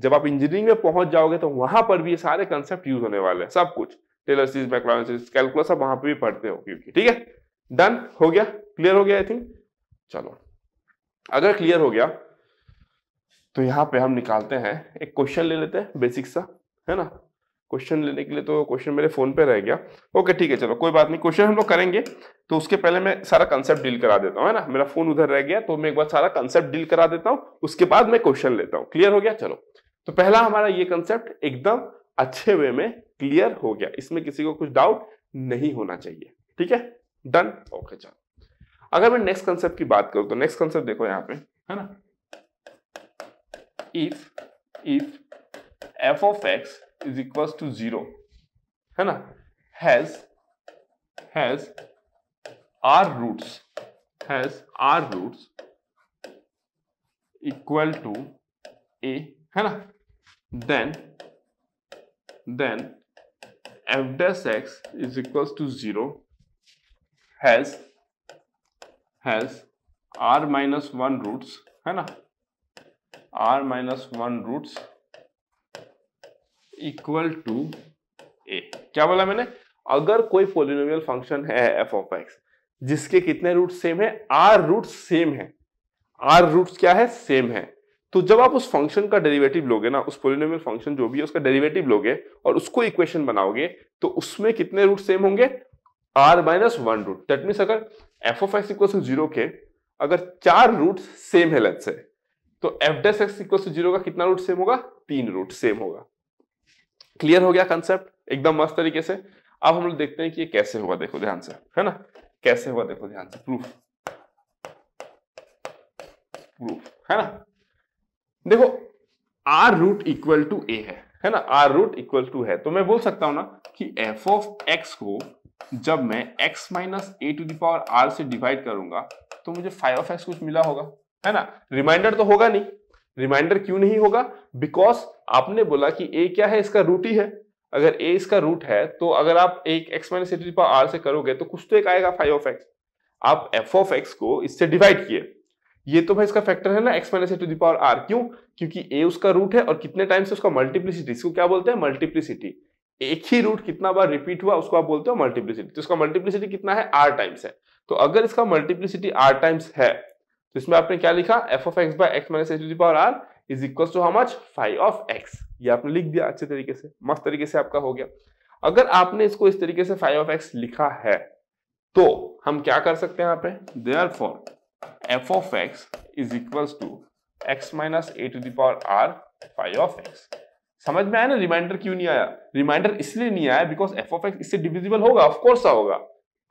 जब आप इंजीनियरिंग में पहुंच जाओगे तो वहां पर भी ये सारे कंसेप्ट यूज होने वाले हैं सब कुछ टेलर सीज मैक्लान कैलकुलस आप वहां पर भी पढ़ते हो क्योंकि ठीक है डन हो गया क्लियर हो गया आई थिंक चलो अगर क्लियर हो गया तो यहाँ पे हम निकालते हैं एक क्वेश्चन ले लेते हैं बेसिक सा है ना क्वेश्चन लेने के लिए तो क्वेश्चन मेरे फोन पे रह गया ओके ठीक है चलो कोई बात नहीं क्वेश्चन हम लोग करेंगे तो उसके पहले मैं सारा कंसेप्ट डील करा देता हूँ है ना मेरा फोन उधर रह गया तो मैं एक बार सारा कंसेप्ट डील करा देता हूँ उसके बाद मैं क्वेश्चन लेता हूँ क्लियर हो गया चलो तो पहला हमारा ये कंसेप्ट एकदम अच्छे वे में क्लियर हो गया इसमें किसी को कुछ डाउट नहीं होना चाहिए ठीक है डन ओके चलो अगर मैं नेक्स्ट कंसेप्ट की बात करूं तो नेक्स्ट कंसेप्ट देखो यहाँ पे है ना if if f of x is equal to zero है ना has has r roots has r roots equal to a है ना then then f dash x is equals to zero has has r minus one roots है ना r minus one roots equal to a क्या बोला मैंने अगर कोई polynomial function है एफ ऑफ एक्स जिसके कितने रूट सेम है आर रूट सेम है आर रूट क्या है सेम है तो जब आप उस फंक्शन का डेरिवेटिव लोगे ना उस पोलिनोमियल फंक्शन जो भी है उसका डेरिवेटिव लोगे और उसको इक्वेशन बनाओगे तो उसमें कितने रूट सेम होंगे r minus one root that mean अगर f of x equal to zero के अगर चार रूट सेम है लेट से तो f dash x equal to zero का कितना रूट सेम होगा तीन रूट सेम होगा क्लियर हो गया कंसेप्ट एकदम मस्त तरीके से अब हम लोग देखते हैं कि ये कैसे होगा देखो ध्यान से है ना कैसे हुआ देखो ध्यान से प्रूफ प्रूफ है ना देखो r root equal to a है है ना आर रूट इक्वल टू है तो मैं बोल सकता हूं ना कि एफ ऑफ एक्स को जब मैं x minus a to the power r से डिवाइड करूंगा तो मुझे फाइव ऑफ एक्स कुछ मिला होगा है ना रिमाइंडर तो होगा नहीं रिमाइंडर क्यों नहीं होगा बिकॉज आपने बोला कि ए क्या है इसका रूट ही है अगर ए इसका रूट है तो अगर आप एक x minus a power r से करोगे तो कुछ तो एक आएगा फाइव ऑफ एक्स आप एफ ऑफ एक्स को इससे डिवाइड किए ये तो भाई इसका फैक्टर है ना x minus a power r क्यों क्योंकि ए उसका रूट है और कितने टाइम से उसका मल्टीप्लिसिटी इसको क्या बोलते हैं मल्टीप्लिसिटी एक ही रूट कितना बार रिपीट हुआ उसको आप बोलते हो मल्टीप्लिसिटी तो इसका मल्टीप्लिसिटी कितना है आर टाइम्स है तो अगर इसका मल्टीप्लिसिटी आर टाइम्स है तो इसमें आपने क्या लिखा f of x by x minus h power r is equal to how much phi of x ये आपने लिख दिया अच्छे तरीके से मस्त तरीके से आपका हो गया अगर आपने इसको इस तरीके से फाइव ऑफ एक्स लिखा है तो हम क्या कर सकते हैं यहाँ पे there for f of x is equal to x minus a to the power r phi of x समझ में आया ना रिमाइंडर क्यों नहीं आया रिमाइंडर इसलिए नहीं आया बिकॉज एफ ऑफ एक्स इससे डिविजिबल होगा ऑफकोर्स होगा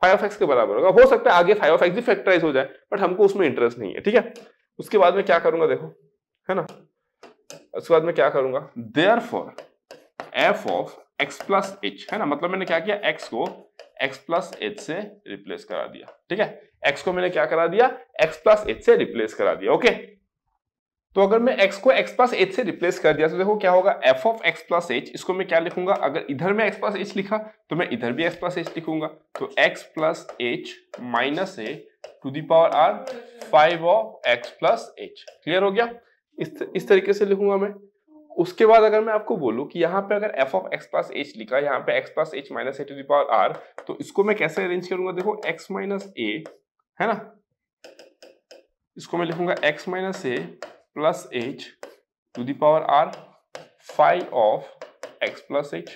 फाइव ऑफ एक्स के बराबर होगा हो सकता है आगे फाइव ऑफ एक्स भी फैक्टराइज हो जाए बट हमको उसमें इंटरेस्ट नहीं है ठीक है उसके बाद में क्या करूंगा देखो है ना उसके बाद में क्या करूंगा there for f of x plus h है ना मतलब मैंने क्या किया एक्स को एक्स प्लस एच से रिप्लेस करा दिया ठीक है एक्स को मैंने क्या करा दिया एक्स प्लस एच से रिप्लेस करा दिया ओके तो अगर मैं x को x प्लस एच से रिप्लेस कर दिया तो देखो क्या होगा f of x plus h इसको मैं क्या लिखूंगा अगर इधर में x प्लस एच लिखा तो मैं इधर भी x प्लस एच लिखूंगा तो x plus h minus a to the power r phi of x plus h clear हो गया इस इस तरीके से लिखूंगा मैं उसके बाद अगर मैं आपको बोलूं कि यहाँ पे अगर f of x plus h लिखा यहाँ पे x plus h minus a power r तो इसको मैं कैसे अरेंज करूंगा देखो एक्स माइनस ए है ना इसको मैं लिखूंगा x minus a plus h to the power r phi of x plus h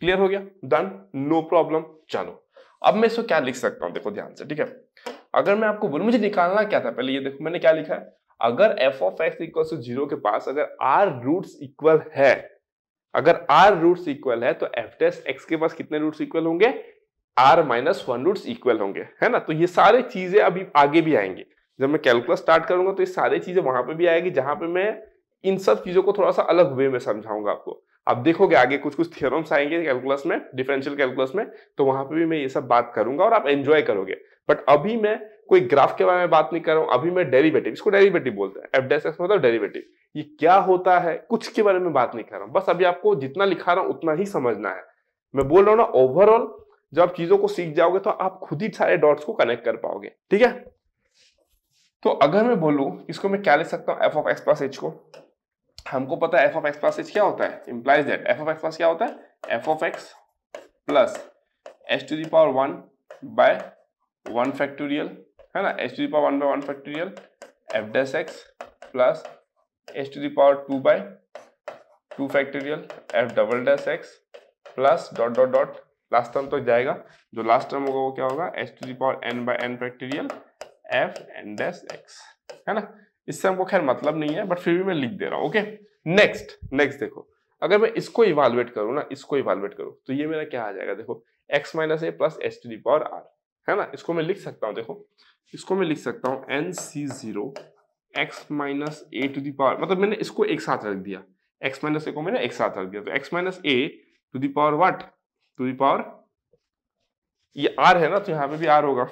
clear हो गया डन नो प्रॉब्लम चलो अब मैं इसको क्या लिख सकता हूं देखो ध्यान से ठीक है अगर मैं आपको बोलू मुझे निकालना क्या था पहले ये देखो मैंने क्या लिखा है अगर f of x equal to zero के पास अगर आर रूट्स इक्वल है अगर आर रूट्स इक्वल है तो एफ टेस्ट एक्स के पास कितने रूट्स इक्वल होंगे r minus one roots equal होंगे है ना तो ये सारे चीजें अभी आगे भी आएंगे जब मैं कैलकुलस स्टार्ट करूंगा तो ये सारी चीजें वहां पर भी आएगी जहां पर मैं इन सब चीजों को थोड़ा सा अलग वे में समझाऊंगा आपको अब देखोगे आगे कुछ कुछ थियोरम्स आएंगे कैलकुलस में डिफरेंशियल कैलकुलस में तो वहां पे भी मैं ये सब बात करूंगा और आप एंजॉय करोगे बट अभी मैं कोई ग्राफ के बारे में बात नहीं कर रहा हूं अभी मैं डेरिवेटिव इसको डेरिवेटिव बोलते हैं एफ डेस एक्स मतलब डेरिवेटिव ये क्या होता है कुछ के बारे में बात नहीं कर रहा हूं बस अभी आपको जितना लिखा रहा हूं उतना ही समझना है मैं बोल रहा हूं ना ओवरऑल जब आप चीजों को सीख जाओगे तो आप खुद ही सारे डॉट्स को कनेक्ट कर पाओगे ठीक है तो अगर मैं बोलू इसको मैं क्या ले सकता हूं f of x plus h को हमको पता है f of x plus h क्या होता है implies that f of x plus क्या होता है f of x plus h to the power one by one factorial है ना h to the power one by one factorial f dash x plus h to the power two by two factorial f double dash x plus dot dot dot last term तो जाएगा जो last term होगा वो क्या होगा h to the power n by n factorial f n dash x है ना इससे हमको खैर मतलब नहीं है बट फिर भी मैं लिख दे रहा हूँ ओके नेक्स्ट नेक्स्ट देखो अगर मैं इसको इवालुएट करूँ ना इसको इवालुएट करूँ तो ये मेरा क्या आ जाएगा देखो x minus a plus h to the power r है ना इसको मैं लिख सकता हूँ देखो इसको मैं लिख सकता हूँ n C zero x minus a to the power मतलब मैंने इसको एक साथ रख दिया एक्स माइनस ए को मैंने एक साथ रख दिया तो x minus a to the power what to the power ये आर है ना तो यहाँ पे भी आर होगा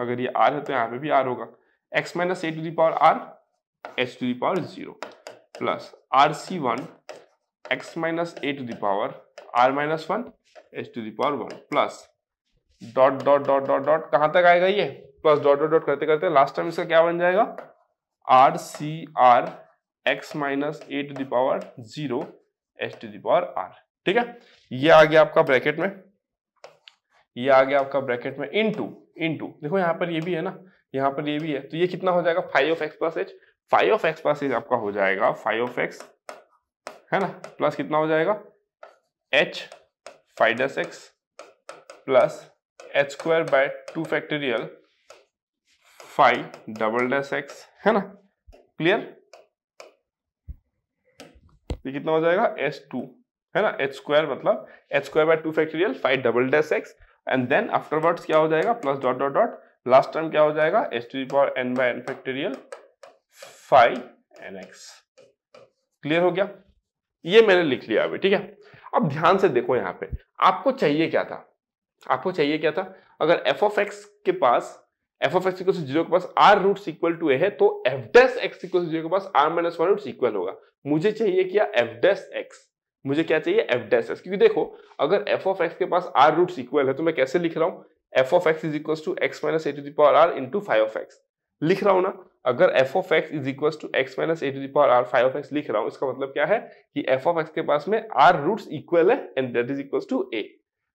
अगर ये आर है तो यहाँ पे भी आर होगा x minus a to the power r h to the power zero plus r c one x minus a to the power r minus one h to the power one plus dot dot dot dot dot कहां तक आएगा ये plus dot dot dot करते करते last time इसका क्या बन जाएगा r c r x minus a to the power zero h to the power r ठीक है ये आ गया आपका ब्रैकेट में ये आ गया आपका ब्रैकेट में इन टू इन टू देखो यहाँ पर ये भी है ना यहाँ पर ये भी है तो ये कितना हो जाएगा phi of x plus h phi of x plus h आपका हो जाएगा फाइव ऑफ एक्स है ना प्लस कितना हो जाएगा h phi x plus h square by two factorial phi double dash x है ना क्लियर ये कितना हो जाएगा एस टू है ना एच स्क्वायर मतलब h square by two factorial phi double dash x and then afterwards क्या हो जाएगा plus dot dot dot last term क्या हो जाएगा h to power n by n factorial phi n x clear हो गया ये मैंने लिख लिया अभी ठीक है अब ध्यान से देखो यहां पे आपको चाहिए क्या था आपको चाहिए क्या था अगर एफ ऑफ एक्स के पास f of x equal zero के पास r root equal to a है तो f dash x equal zero के पास r minus one root equal होगा मुझे चाहिए क्या एफ डेस एक्स मुझे क्या चाहिए एफ डेस एक्स क्योंकि देखो अगर एफ ऑफ एक्स के पास आर रूट इक्वल है तो मैं कैसे लिख रहा हूँ f of x is equal to x minus a to the power r into phi of x लिख रहा हूँ ना अगर f of x is equal to x minus a to the power r phi of x लिख रहा हूँ इसका मतलब क्या है कि एफ ऑफ एक्स के पास में आर रूट इक्वल है and that is equal to a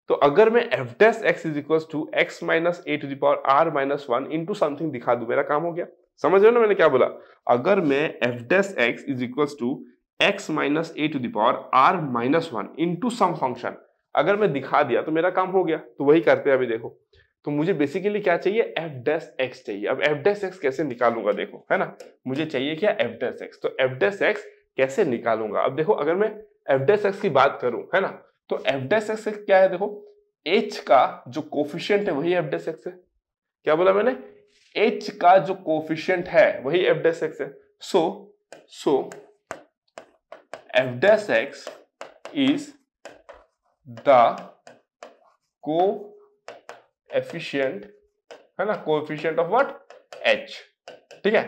तो अगर मैं f dash x is equal to x minus a to the power r minus one into something दिखा दू मेरा काम हो गया समझ रहे हो ना मैंने क्या बोला अगर मैं f dash x is equal to x minus a to the power r minus one into some function अगर मैं दिखा दिया तो मेरा काम हो गया तो वही करते हैं अभी देखो तो मुझे बेसिकली क्या चाहिए एफ डेस एक्स चाहिए अब एफ डेस एक्स कैसे निकालूंगा देखो है ना मुझे चाहिए क्या एफ डेस एक्स तो एफ डेस एक्स कैसे निकालूंगा अब देखो अगर मैं एफ डेस एक्स की बात करूं है ना तो एफ डेस एक्स क्या है देखो एच का जो कोफिशियंट है वही एफ डेस एक्स है क्या बोला मैंने एच का जो कोफिशियंट है वही एफ डेस एक्स है so so f dash x is the coefficient है ना कोफिशियंट ऑफ व्हाट एच ठीक है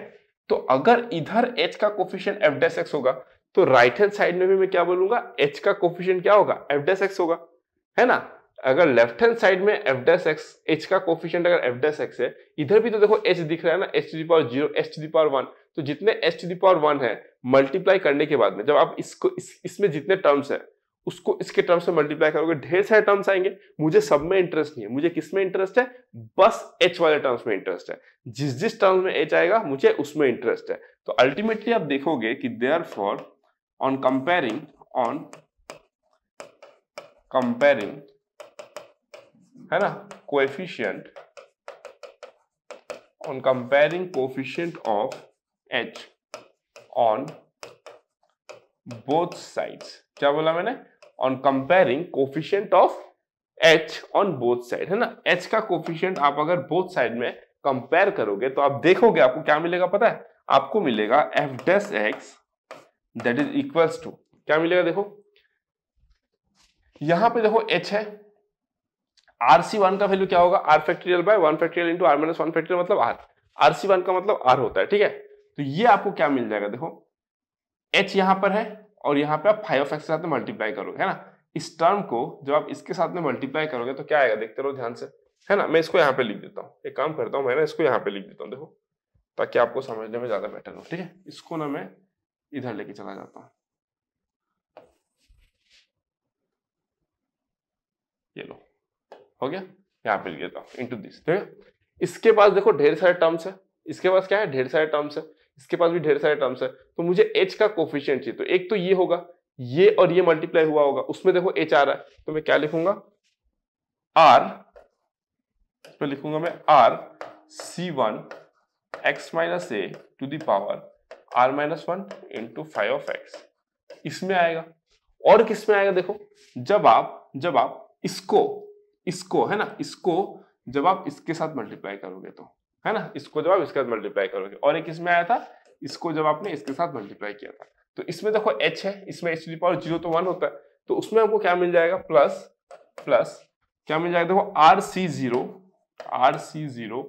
तो अगर इधर एच का कोफिशियंट एफ डेस एक्स होगा तो राइट हैंड साइड में भी मैं क्या बोलूंगा एच का कोफिशियंट क्या होगा एफ डेस एक्स होगा है ना अगर लेफ्ट हैंड साइड में एफ डेस एक्स एच का कोफिशियंट अगर एफ डेस एक्स है इधर भी तो देखो एच दिख रहा है ना h to the power zero h to the power one तो जितने h to the power one है मल्टीप्लाई करने के बाद में जब आप इसको इस, इसमें जितने टर्म्स है उसको इसके टर्म्स में मल्टीप्लाई करोगे ढेर सारे टर्म्स आएंगे मुझे सब में इंटरेस्ट नहीं है मुझे किस में इंटरेस्ट है बस एच वाले टर्म्स में इंटरेस्ट है जिस जिस टर्म्स में एच आएगा मुझे उसमें इंटरेस्ट है तो अल्टीमेटली आप देखोगे कि therefore on comparing on comparing है ना coefficient on comparing coefficient of h on both sides क्या बोला मैंने on comparing coefficient of h on both sides है ना h का coefficient आप अगर both side में compare करोगे तो आप देखोगे आपको क्या मिलेगा पता है आपको मिलेगा f dash x that is equals to क्या मिलेगा देखो यहां पे देखो H है आर सी वन का वैल्यू क्या होगा r factorial by one factorial into r minus one factorial मतलब आर आर सी वन का मतलब आर होता है ठीक है तो ये आपको क्या मिल जाएगा देखो एच यहां पर है और यहां पे आप फाइव ऑफ एक्स के साथ में मल्टीप्लाई करोगे है ना इस टर्म को जब आप इसके साथ में मल्टीप्लाई करोगे तो क्या आएगा देखते रहो ध्यान से है ना मैं इसको यहाँ पे लिख देता हूँ एक काम करता हूँ मैं ना इसको यहाँ पे लिख देता हूँ देखो ताकि आपको समझने में ज्यादा बेटर हो ठीक है इसको ना मैं इधर लेके चला जाता हूं ये लो हो गया यहां पे लिख देता इंटू दिस ठीक इसके पास देखो ढेर सारे टर्म्स है इसके पास क्या है ढेर सारे टर्म्स है इसके पास भी ढेर सारे टर्म्स है तो मुझे एच का कोफिशियंट चाहिए तो एक तो ये होगा ये और ये मल्टीप्लाई हुआ होगा उसमें देखो एच आ रहा है तो मैं क्या लिखूंगा आर तो लिखूंगा मैं r c one x minus a to the power r minus one into phi of x इसमें आएगा और किस में आएगा देखो जब आप जब आप इसको इसको है ना इसको जब आप इसके साथ मल्टीप्लाई करोगे तो है ना इसको जब आप इसके साथ मल्टीप्लाई करोगे और एक इसमें आया था इसको जब आपने इसके साथ मल्टीप्लाई किया था तो इसमें देखो h है इसमें h की पावर जीरो तो वन होता है तो उसमें आपको क्या मिल जाएगा प्लस प्लस क्या मिल जाएगा देखो r c zero r c zero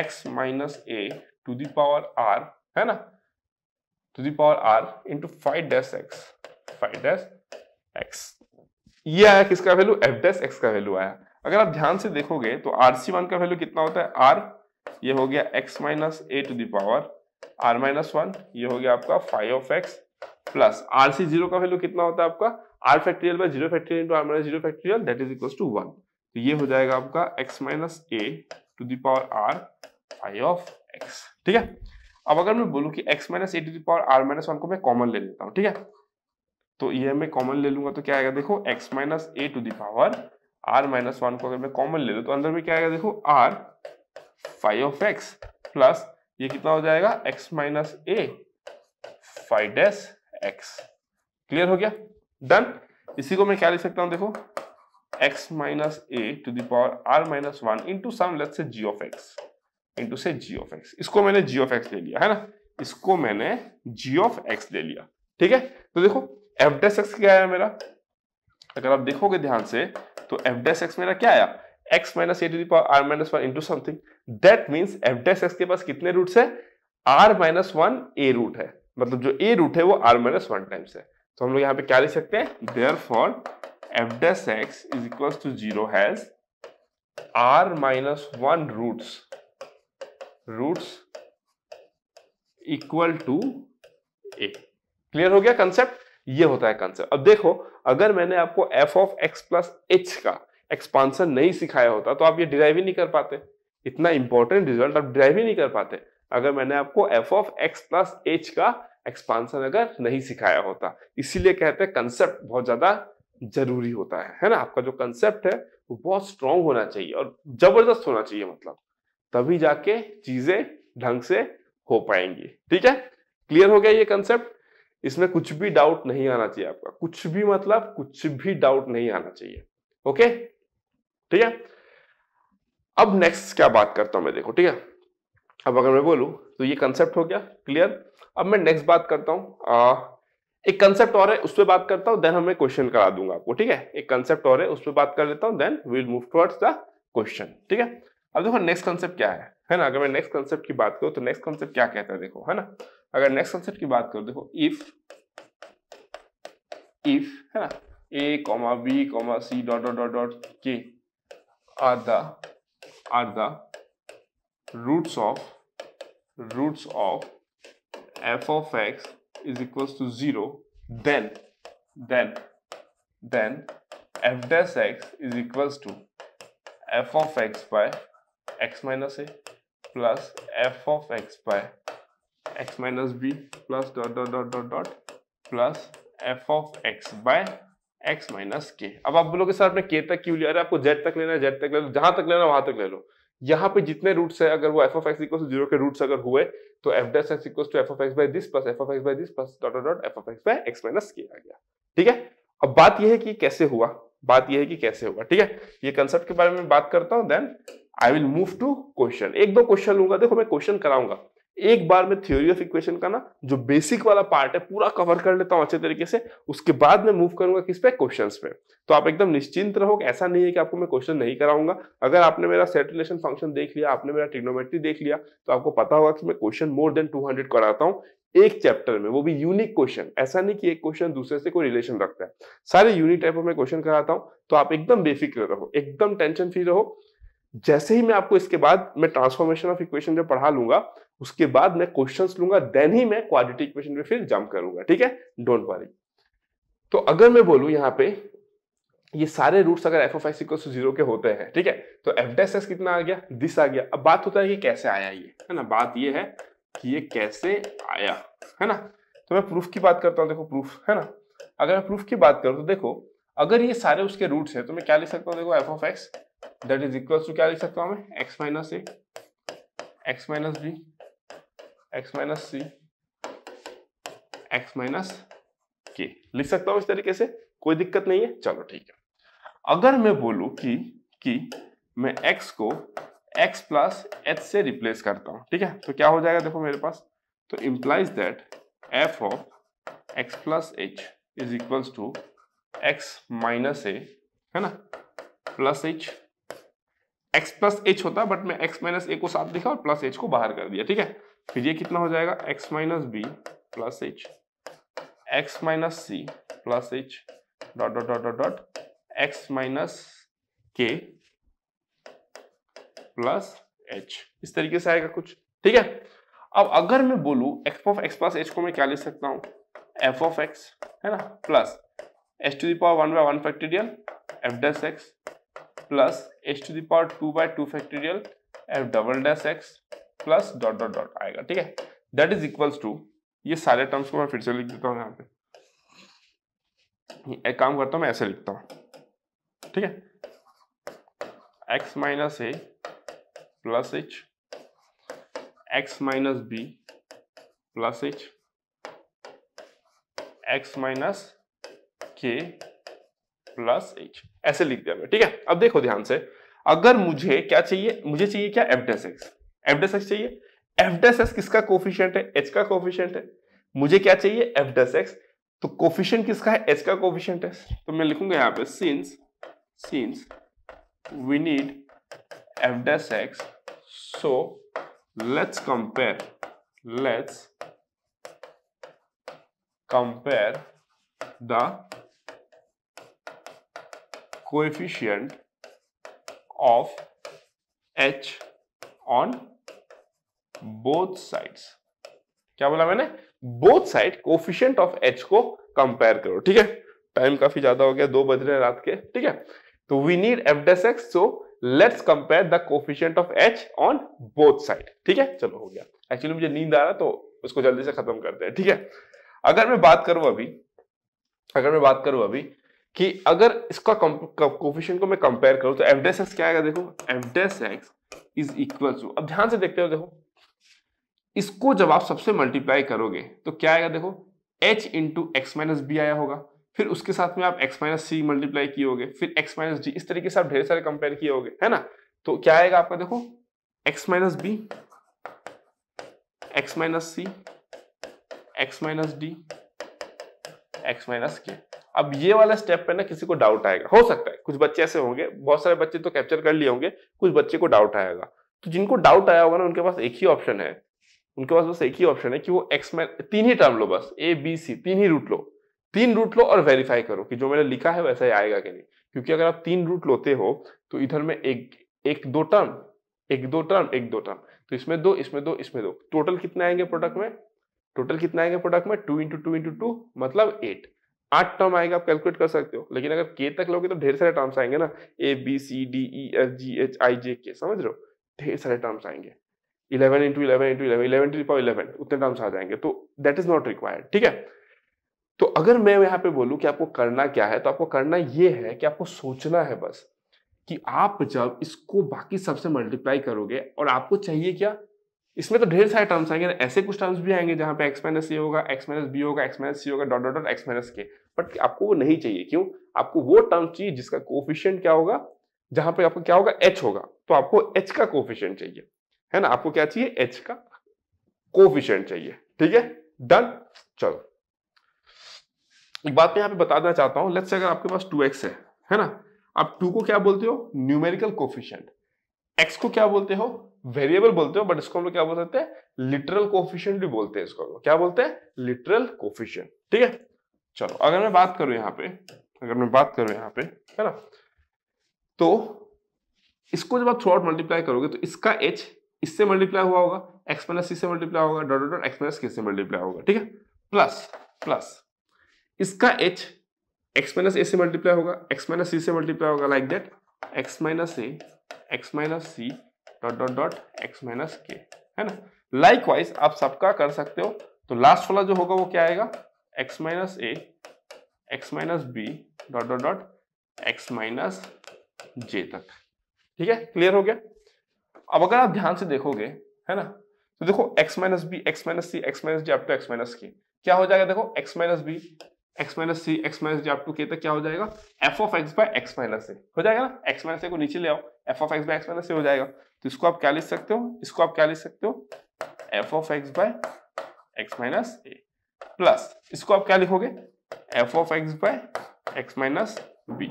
x minus a to the power r है ना to the power r into phi dash x phi dash x ये आया किसका वैल्यू एफ डैश एक्स का वैल्यू आया अगर आप ध्यान से देखोगे तो आर सी वन का वैल्यू कितना होता है आर ये हो गया x minus a to the power r minus one ये हो गया आपका five of x plus r c zero का वैल्यू कितना होता है आपका r factorial by zero factorial into r minus zero factorial that is equal to one तो ये हो जाएगा आपका x minus a to the power r phi of x ठीक है अब अगर मैं बोलूँ कि x minus a to the power r minus one को मैं कॉमन ले लेता हूँ ठीक है तो ये मैं कॉमन ले लूंगा तो क्या आएगा देखो x minus a to the power r minus one को अगर मैं कॉमन ले लू तो अंदर में क्या आएगा देखो r phi of x plus ये कितना हो जाएगा x minus a phi dash x clear हो गया डन इसी को मैं क्या लिख सकता हूँ देखो x minus a to the power r minus one into some let's g of x into say g of x इसको मैंने जी ऑफ एक्स ले लिया है ना इसको मैंने जी ऑफ एक्स ले लिया ठीक है तो देखो एफ डेस एक्स क्या आया मेरा अगर आप देखोगे ध्यान से तो एफ डेस एक्स मेरा क्या आया x minus a to the power r minus one into something that means f dash x के पास कितने रूट है r minus one a root है मतलब जो ए रूट है वो आर माइनस वन टाइम्स है तो हम लोग यहाँ पे क्या लिख सकते हैं there for f dash x is equal to zero has r minus one roots roots equal to a clear हो गया कंसेप्ट ये होता है कंसेप्ट अब देखो अगर मैंने आपको f of x plus h का एक्सपांसन नहीं सिखाया होता तो आप ये डिराइव ही नहीं कर पाते इतना इंपॉर्टेंट रिजल्ट आप डिराइव ही नहीं कर पाते अगर मैंने आपको f of x plus h का एक्सपांसन अगर नहीं सिखाया होता इसीलिए कहते हैं कंसेप्ट बहुत ज्यादा जरूरी होता है है ना आपका जो कंसेप्ट है वो बहुत स्ट्रांग होना चाहिए और जबरदस्त होना चाहिए मतलब तभी जाके चीजें ढंग से हो पाएंगी ठीक है क्लियर हो गया ये कंसेप्ट इसमें कुछ भी डाउट नहीं आना चाहिए आपका कुछ भी मतलब कुछ भी डाउट नहीं आना चाहिए ओके ठीक है अब नेक्स्ट क्या बात करता हूं मैं देखो ठीक है अब अगर मैं बोलू तो ये कंसेप्ट हो गया क्लियर अब मैं नेक्स्ट बात करता हूं एक कंसेप्ट और है उस पर बात करता हूँ देन हमें क्वेश्चन करा दूंगा आपको ठीक है एक कंसेप्ट और है उस पर बात कर लेता हूं then we'll move towards the question ठीक है अब देखो नेक्स्ट कॉन्सेप्ट क्या है है ना अगर मैं नेक्स्ट कॉन्सेप्ट की बात करूँ तो नेक्स्ट कॉन्सेप्ट क्या कहता है देखो है ना अगर नेक्स्ट कॉन्सेप्ट की बात करो देखो इफ इफ है ना a comma b comma c dot dot dot dot k are the are the roots of roots of f of x is equal to zero then then then f dash x is equal to f of x by x minus a plus f of x by x minus b plus dot dot dot dot dot plus f of x by x minus k अब आप बोलोगे sir आपने k तक क्यों लिया अरे आपको z तक लेना है z तक ले लो जहां तक लेना वहां तक ले लो यहाँ पे जितने रूट्स है अगर वो f of x equal zero के रूट्स अगर हुए तो f dash x equal to f of x by this plus f of x by this plus dot dot f of x by x minus k आ गया ठीक है अब बात यह है कि कैसे हुआ बात यह है कि कैसे हुआ ठीक है ये कंसेप्ट के बारे में बात करता हूँ then I will move to question एक दो क्वेश्चन लूंगा देखो मैं क्वेश्चन कराऊंगा एक बार में थ्योरी ऑफ इक्वेशन का ना जो बेसिक वाला पार्ट है पूरा कवर कर लेता हूं अच्छे तरीके से उसके बाद मैं मूव करूंगा किस पे क्वेश्चंस पे तो आप एकदम निश्चिंत रहो ऐसा नहीं है कि आपको मैं क्वेश्चन नहीं कराऊंगा अगर आपने मेरा सेट रिलेशन फंक्शन देख लिया आपने मेरा ट्रिग्नोमेट्री देख लिया तो आपको पता होगा कि मैं क्वेश्चन मोर देन टू कराता हूँ एक चैप्टर में वो भी यूनिक क्वेश्चन ऐसा नहीं कि एक क्वेश्चन दूसरे से कोई रिलेशन रखता है सारे यूनिक टाइप में क्वेश्चन कराता हूँ तो आप एकदम बेफिक्र रहो एकदम टेंशन फ्री रहो जैसे ही मैं आपको इसके बाद मैं ट्रांसफॉर्मेशन ऑफ इक्वेशन जब पढ़ा लूंगा उसके बाद मैं क्वेश्चंस लूंगा देन ही मैं क्वाड्रेटिक इक्वेशन पे फिर जंप करूंगा ठीक है डोंट वरी तो अगर मैं बोलूं यहाँ पे ये सारे रूट्स अगर f of x equal to zero के होते हैं ठीक है तो एफ डेस एस कितना आ गया दिस आ गया अब बात होता है कि कैसे आया ये है ना बात ये है कि ये कैसे आया है ना तो मैं प्रूफ की बात करता हूँ देखो प्रूफ है ना अगर मैं प्रूफ की बात करूँ तो देखो अगर ये सारे उसके रूट्स हैं तो मैं क्या लिख सकता हूँ देखो f of x that is equal to क्या लिख सकता हूँ मैं x minus a x minus b x minus c x minus k लिख सकता हूं इस तरीके से कोई दिक्कत नहीं है चलो ठीक है अगर मैं बोलू कि कि मैं x को x प्लस एच से रिप्लेस करता हूँ ठीक है तो क्या हो जाएगा देखो मेरे पास तो implies that f of x plus h is equal to x minus a है ना plus h x plus h होता बट मैं एक्स माइनस ए को साथ लिखा और प्लस एच को बाहर कर दिया ठीक है फिर ये कितना हो जाएगा x minus b plus h x minus c plus h dot dot dot dot dot x minus k plus h इस तरीके से आएगा कुछ ठीक है अब अगर मैं बोलू x of x plus h को मैं क्या ले सकता हूं एफ ऑफ एक्स है ना plus h to the power one by one factorial f dash x plus h to the power two by two factorial f double dash x plus dot dot dot आएगा ठीक है दैट इज इक्वल्स टू ये सारे terms को मैं फिर से लिख देता हूँ यहाँ पे एक काम करता हूँ मैं ऐसे लिखता हूँ ठीक है x minus a plus h x minus b plus h x minus k plus h ऐसे लिख दिया ठीक है अब देखो ध्यान से अगर मुझे क्या चाहिए मुझे चाहिए क्या f dash x f dash x चाहिए एफ डेस एक्स किसका कोफिशियंट है एच का कोफिशियंट है मुझे क्या चाहिए एफ डेस एक्स तो कोफिशियंट किसका है एच का कोफिशियंट है तो मैं लिखूंगा यहां पे since since we need f dash x so let's compare let's compare the coefficient of h on both sides क्या बोला मैंने both side coefficient of h को कंपेयर करो ठीक है टाइम काफी ज्यादा हो गया दो बज रहे हैं रात के ठीक है तो we need f dash x so let's compare the coefficient of h on both side ठीक है चलो हो गया एक्चुअली मुझे नींद आ रहा तो उसको जल्दी से खत्म करते हैं ठीक है अगर मैं बात करूं अभी अगर मैं बात करूं अभी कि अगर इसका कोफिशियंट को मैं कंपेयर करूं तो एफ डेस एक्स क्या आएगा देखो f dash x is equal to अब ध्यान से देखते हो देखो इसको जब आप सबसे मल्टीप्लाई करोगे तो क्या आएगा देखो h into x minus b आया होगा फिर उसके साथ में आप एक्स माइनस सी मल्टीप्लाई किए होगे फिर एक्स माइनस डी इस तरीके से आप ढेर सारे कंपेयर किए होगे है ना तो क्या आएगा आपका देखो x minus b x minus c x minus d x minus k अब ये वाला स्टेप पे ना किसी को डाउट आएगा हो सकता है कुछ बच्चे ऐसे होंगे बहुत सारे बच्चे तो कैप्चर कर लिए होंगे कुछ बच्चे को डाउट आएगा तो जिनको डाउट आया होगा ना उनके पास एक ही ऑप्शन है उनके पास बस एक ही ऑप्शन है कि वो एक्स तीन ही टर्म लो बस ए बी सी तीन ही रूट लो तीन रूट लो और वेरीफाई करो कि जो मैंने लिखा है वैसा ही आएगा कि नहीं क्योंकि अगर आप तीन रूट लोते हो तो इधर में एक एक दो टर्म एक दो टर्म एक दो टर्म तो इसमें दो इसमें दो इसमें दो टोटल कितने आएंगे प्रोडक्ट में टोटल कितना आएंगे प्रोडक्ट में two into two into two मतलब एट आठ टर्म आएगा आप कैलकुलेट कर सकते हो लेकिन अगर के तक लोगे तो ढेर सारे टर्म्स आएंगे ना a b c d e f g h i j k समझ रहे हो ढेर सारे टर्म्स आएंगे eleven into eleven into eleven eleven to power eleven उतने टर्म्स आ जाएंगे तो दैट इज नॉट रिक्वायर्ड ठीक है तो अगर मैं यहाँ पे बोलूँ कि आपको करना क्या है तो आपको करना ये है कि आपको सोचना है बस कि आप जब इसको बाकी सबसे मल्टीप्लाई करोगे और आपको चाहिए क्या इसमें तो ढेर सारे टर्म्स आएंगे ऐसे कुछ टर्म्स भी आएंगे जहां पे एक्स माइनस ए होगा एक्स माइनस बी होगा एक्स माइनस सी होगा dot dot dot x minus k but आपको वो नहीं चाहिए क्यों आपको वो टर्म चाहिए जिसका कोफिशियंट क्या होगा जहां पे आपको क्या होगा एच होगा तो आपको एच का कोफिशियंट चाहिए है ना आपको क्या चाहिए एच का कोफिशियंट चाहिए ठीक है डन चलो एक बात मैं यहाँ पे बताना चाहता हूँ लेट्स अगर आपके पास टू एक्स है है ना आप टू को क्या बोलते हो न्यूमेरिकल कोफिशियंट एक्स को क्या बोलते हो वेरिएबल बोलते हो बट इसको हम लोग क्या बोल सकते हैं लिटरल कोफिशियंट भी बोलते हैं इसको हम लोग क्या बोलते हैं लिटरल कोफिशियंट ठीक है चलो अगर मैं बात करूं यहाँ पे अगर मैं बात करूं यहाँ पे है ना तो इसको जब आप थ्रू आउट मल्टीप्लाई करोगे तो इसका एच इससे मल्टीप्लाई हुआ होगा एक्स माइनस सी से मल्टीप्लाई होगा डॉट डॉट एक्स माइनस के से मल्टीप्लाई होगा ठीक है प्लस प्लस इसका एच एक्स माइनस ए से मल्टीप्लाई होगा एक्स माइनस सी से मल्टीप्लाई होगा like that x minus a x minus c dot dot dot x minus k है ना लाइक वाइज आप सबका कर सकते हो तो लास्ट वाला जो होगा वो क्या आएगा x minus a x minus b dot dot dot x minus j तक ठीक है क्लियर हो गया अब अगर आप ध्यान से देखोगे है ना तो देखो x minus b x minus c x minus j up to x minus k क्या हो जाएगा देखो x minus b x minus c x minus d to k तक क्या हो जाएगा f of x by x minus a हो जाएगा ना एक्स माइनस ए को नीचे ले आओ f of x by x minus a हो जाएगा तो इसको आप क्या लिख सकते हो इसको आप क्या लिख सकते हो f of x by x minus a plus इसको आप क्या लिखोगे f of x by x minus b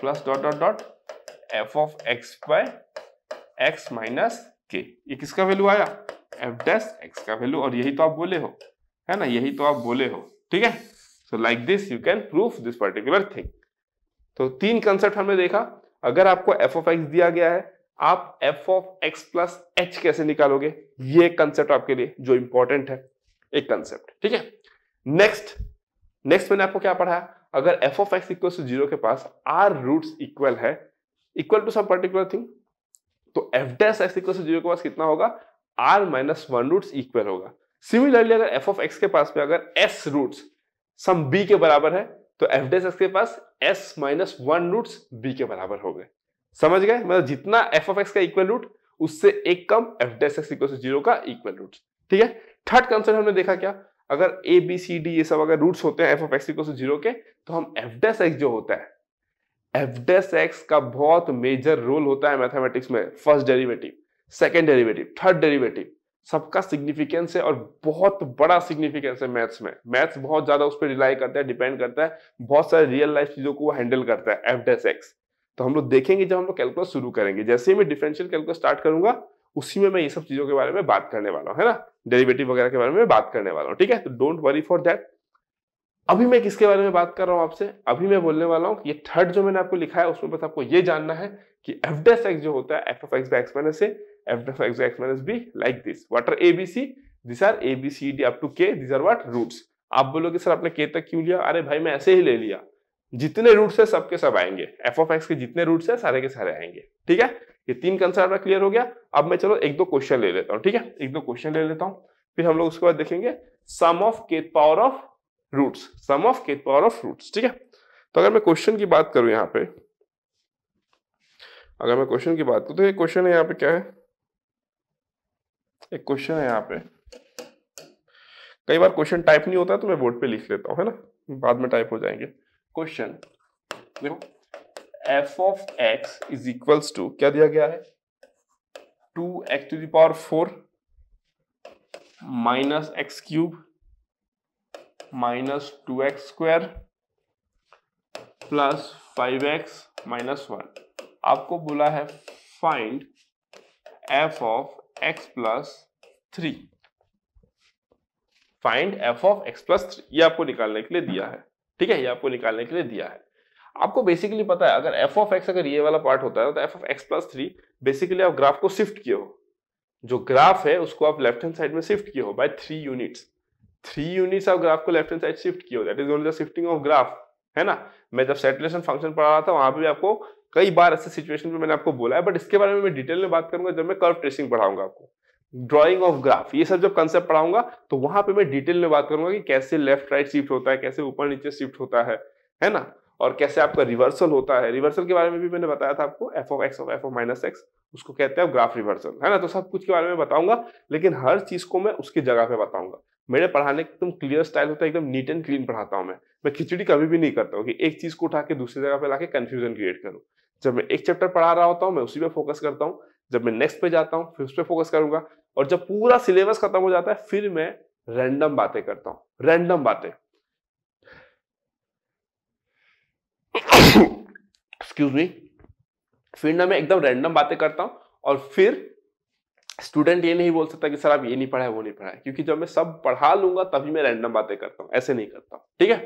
plus dot dot dot f of x by x minus k ये किसका वैल्यू आया एफ डैश एक्स का वैल्यू और यही तो आप बोले हो है ना यही तो आप बोले हो ठीक है so like this you can proof this particular thing तो तीन कंसेप्ट हमने देखा अगर आपको एफ ऑफ एक्स दिया गया है आप f of x plus h कैसे निकालोगे ये कंसेप्ट आपके लिए जो इंपॉर्टेंट है एक कंसेप्ट ठीक है नेक्स्ट नेक्स्ट मैंने आपको क्या पढ़ाया अगर f of x equal to zero के पास आर रूट इक्वल है equal to some particular thing तो f dash x equal to zero के पास कितना होगा r minus one root equal होगा सिमिलरली अगर एफ ऑफ एक्स के पास में अगर एस रूट्स सम बी के बराबर है तो एफ डेस एक्स के पास s minus one root b के बराबर हो गए समझ गए मतलब जितना एफ ऑफ एक्स का इक्वल रूट उससे एक कम f dash x equal zero का इक्वल रूट ठीक है थर्ड कंसर्ट हमने देखा क्या अगर ए बी सी डी ये सब अगर रूट्स होते हैं f of x equal zero के तो हम एफ डेस एक्स जो होता है एफ डेस एक्स का बहुत मेजर रोल होता है मैथमेटिक्स में first derivative second derivative third derivative सबका सिग्निफिकेंस है और बहुत बड़ा सिग्निफिकेंस है मैथ्स में मैथ्स बहुत ज्यादा उस पर रिलाई करता है डिपेंड करता है बहुत सारे रियल लाइफ चीजों को वो हैंडल करता है एफ डेस एक्स तो हम लोग देखेंगे जब हम लोग कैलकुलस शुरू करेंगे जैसे ही मैं डिफरेंशियल कैलकुलस स्टार्ट करूंगा उसी में मैं ये सब चीजों के बारे में बात करने वाला हूँ है ना डेरिवेटिव वगैरह के बारे में बात करने वाला हूँ ठीक है तो डोंट वरी फॉर दैट अभी मैं किसके बारे में बात कर रहा हूँ आपसे अभी मैं बोलने वाला हूँ ये थर्ड जो मैंने आपको लिखा है उसमें बस आपको ये जानना है कि एफ डेस एक्स जो होता है f f x by x minus a f of x x minus b like this what are a b c these are a b c d up to k these are what roots आप बोलोगे sir आपने k तक क्यों लिया अरे भाई मैं ऐसे ही ले लिया जितने roots हैं सब के सब आएंगे F of X के जितने roots हैं सारे के सारे आएंगे ठीक है ये तीन concept आपका clear हो गया अब मैं चलो एक दो question ले लेता हूँ ठीक है एक दो question ले लेता हूँ फिर हम लोग उसके बाद देखेंगे sum of K power of roots. Sum of K power of roots. ठीक है तो अगर मैं question की बात करूँ यहाँ पे अगर मैं क्वेश्चन की बात करूं तो ये क्वेश्चन है यहाँ पे क्या है एक क्वेश्चन है यहाँ पे कई बार क्वेश्चन टाइप नहीं होता तो मैं बोर्ड पे लिख लेता हूँ है ना बाद में टाइप हो जाएंगे क्वेश्चन देखो f of x is equals to क्या दिया गया है two x to the power four minus x cube minus two x square plus five x minus one आपको बोला है find f of x plus three find f of x plus three ये आपको निकालने के लिए दिया है ठीक है ये आपको निकालने के लिए दिया है आपको बेसिकली पता है अगर एफ ऑफ एक्स अगर ये वाला पार्ट होता है तो f of x plus three basically आप ग्राफ को शिफ्ट किए हो जो ग्राफ है उसको आप लेफ्ट हैंड साइड में शिफ्ट किए हो by three units three units आप ग्राफ को लेफ्ट हैंड साइड शिफ्ट किए हो that is only the shifting of graph है ना मैं जब सेटलेशन फंक्शन पढ़ा रहा था वहां पर भी आपको कई बार ऐसे सिचुएशन में मैंने आपको बोला है बट इसके बारे में मैं डिटेल में बात करूंगा जब मैं कर्व ट्रेसिंग पढ़ाऊंगा आपको ड्राइंग ऑफ ग्राफ ये सब जब कंसेप्ट पढ़ाऊंगा तो वहां पे मैं डिटेल में बात करूंगा कि कैसे लेफ्ट राइट शिफ्ट होता है कैसे ऊपर नीचे शिफ्ट होता है है ना और कैसे आपका रिवर्सल होता है रिवर्सल के बारे में भी मैंने बताया था आपको f of x of f of minus x उसको कहते हैं ग्राफ रिवर्सल है ना तो सब कुछ के बारे में बताऊंगा लेकिन हर चीज को मैं उसकी जगह पे बताऊंगा मेरे पढ़ाने का तो एकदम क्लियर स्टाइल होता है एकदम नीट एंड क्लीन पढ़ाता हूँ मैं मैं खिचड़ी कभी भी नहीं करता हूँ कि एक चीज को उठा के दूसरी जगह पे लाके कंफ्यूजन क्रिएट करूँ जब मैं एक चैप्टर पढ़ा रहा होता हूँ मैं उसी पर फोकस करता हूँ जब मैं नेक्स्ट पे जाता हूँ फिर उस पर फोकस करूंगा और जब पूरा सिलेबस खत्म हो जाता है फिर मैं रैंडम बातें करता हूँ रैंडम बातें एक्सक्यूज मी फिर ना मैं एकदम रैंडम बातें करता हूँ और फिर स्टूडेंट ये नहीं बोल सकता कि सर आप ये नहीं पढ़ा है वो नहीं पढ़ा है क्योंकि जब मैं सब पढ़ा लूंगा तभी मैं रैंडम बातें करता हूँ ऐसे नहीं करता ठीक है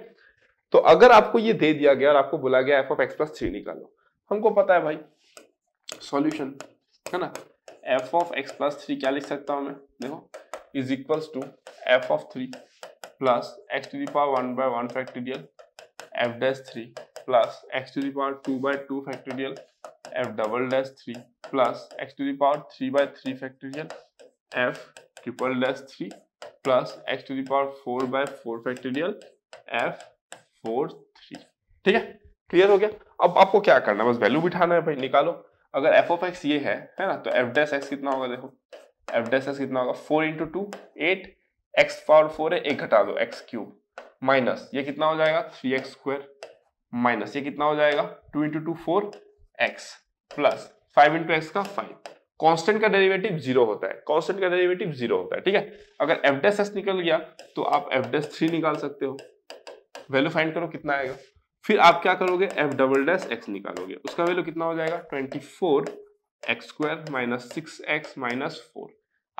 तो अगर आपको ये दे दिया गया और आपको बोला गया f of x plus three निकालो हमको पता है भाई सॉल्यूशन है ना f of x plus three क्या लिख सकता हूँ मैं देखो is equals to f of three plus x to the power one by one factorial f dash three plus x to the power two by two factorial f double dash three plus x to the power three by three factorial f triple dash three plus x to the power four by four factorial f four three ठीक है clear हो गया अब आपको क्या करना है बस वैल्यू बिठाना है भाई निकालो अगर एफ ऑफ एक्स ये है है ना तो एफ डैस एक्स कितना होगा देखो एफ डैस एक्स कितना होगा four into two eight x power four है एक घटा दो एक्स क्यूब माइनस ये कितना हो जाएगा थ्री एक्स स्क्वायर माइनस ये कितना हो जाएगा two into two four x plus five into x का फाइव कांस्टेंट का डेरिवेटिव जीरो होता है कांस्टेंट का डेरिवेटिव जीरो होता है ठीक है अगर एफ डेस एस निकल गया तो आप एफ डेस थ्री निकाल सकते हो वैल्यू फाइंड करो कितना आएगा फिर आप क्या करोगे एफ डबल डैश एक्स निकालोगे उसका वैल्यू कितना हो जाएगा twenty four x square minus six x minus four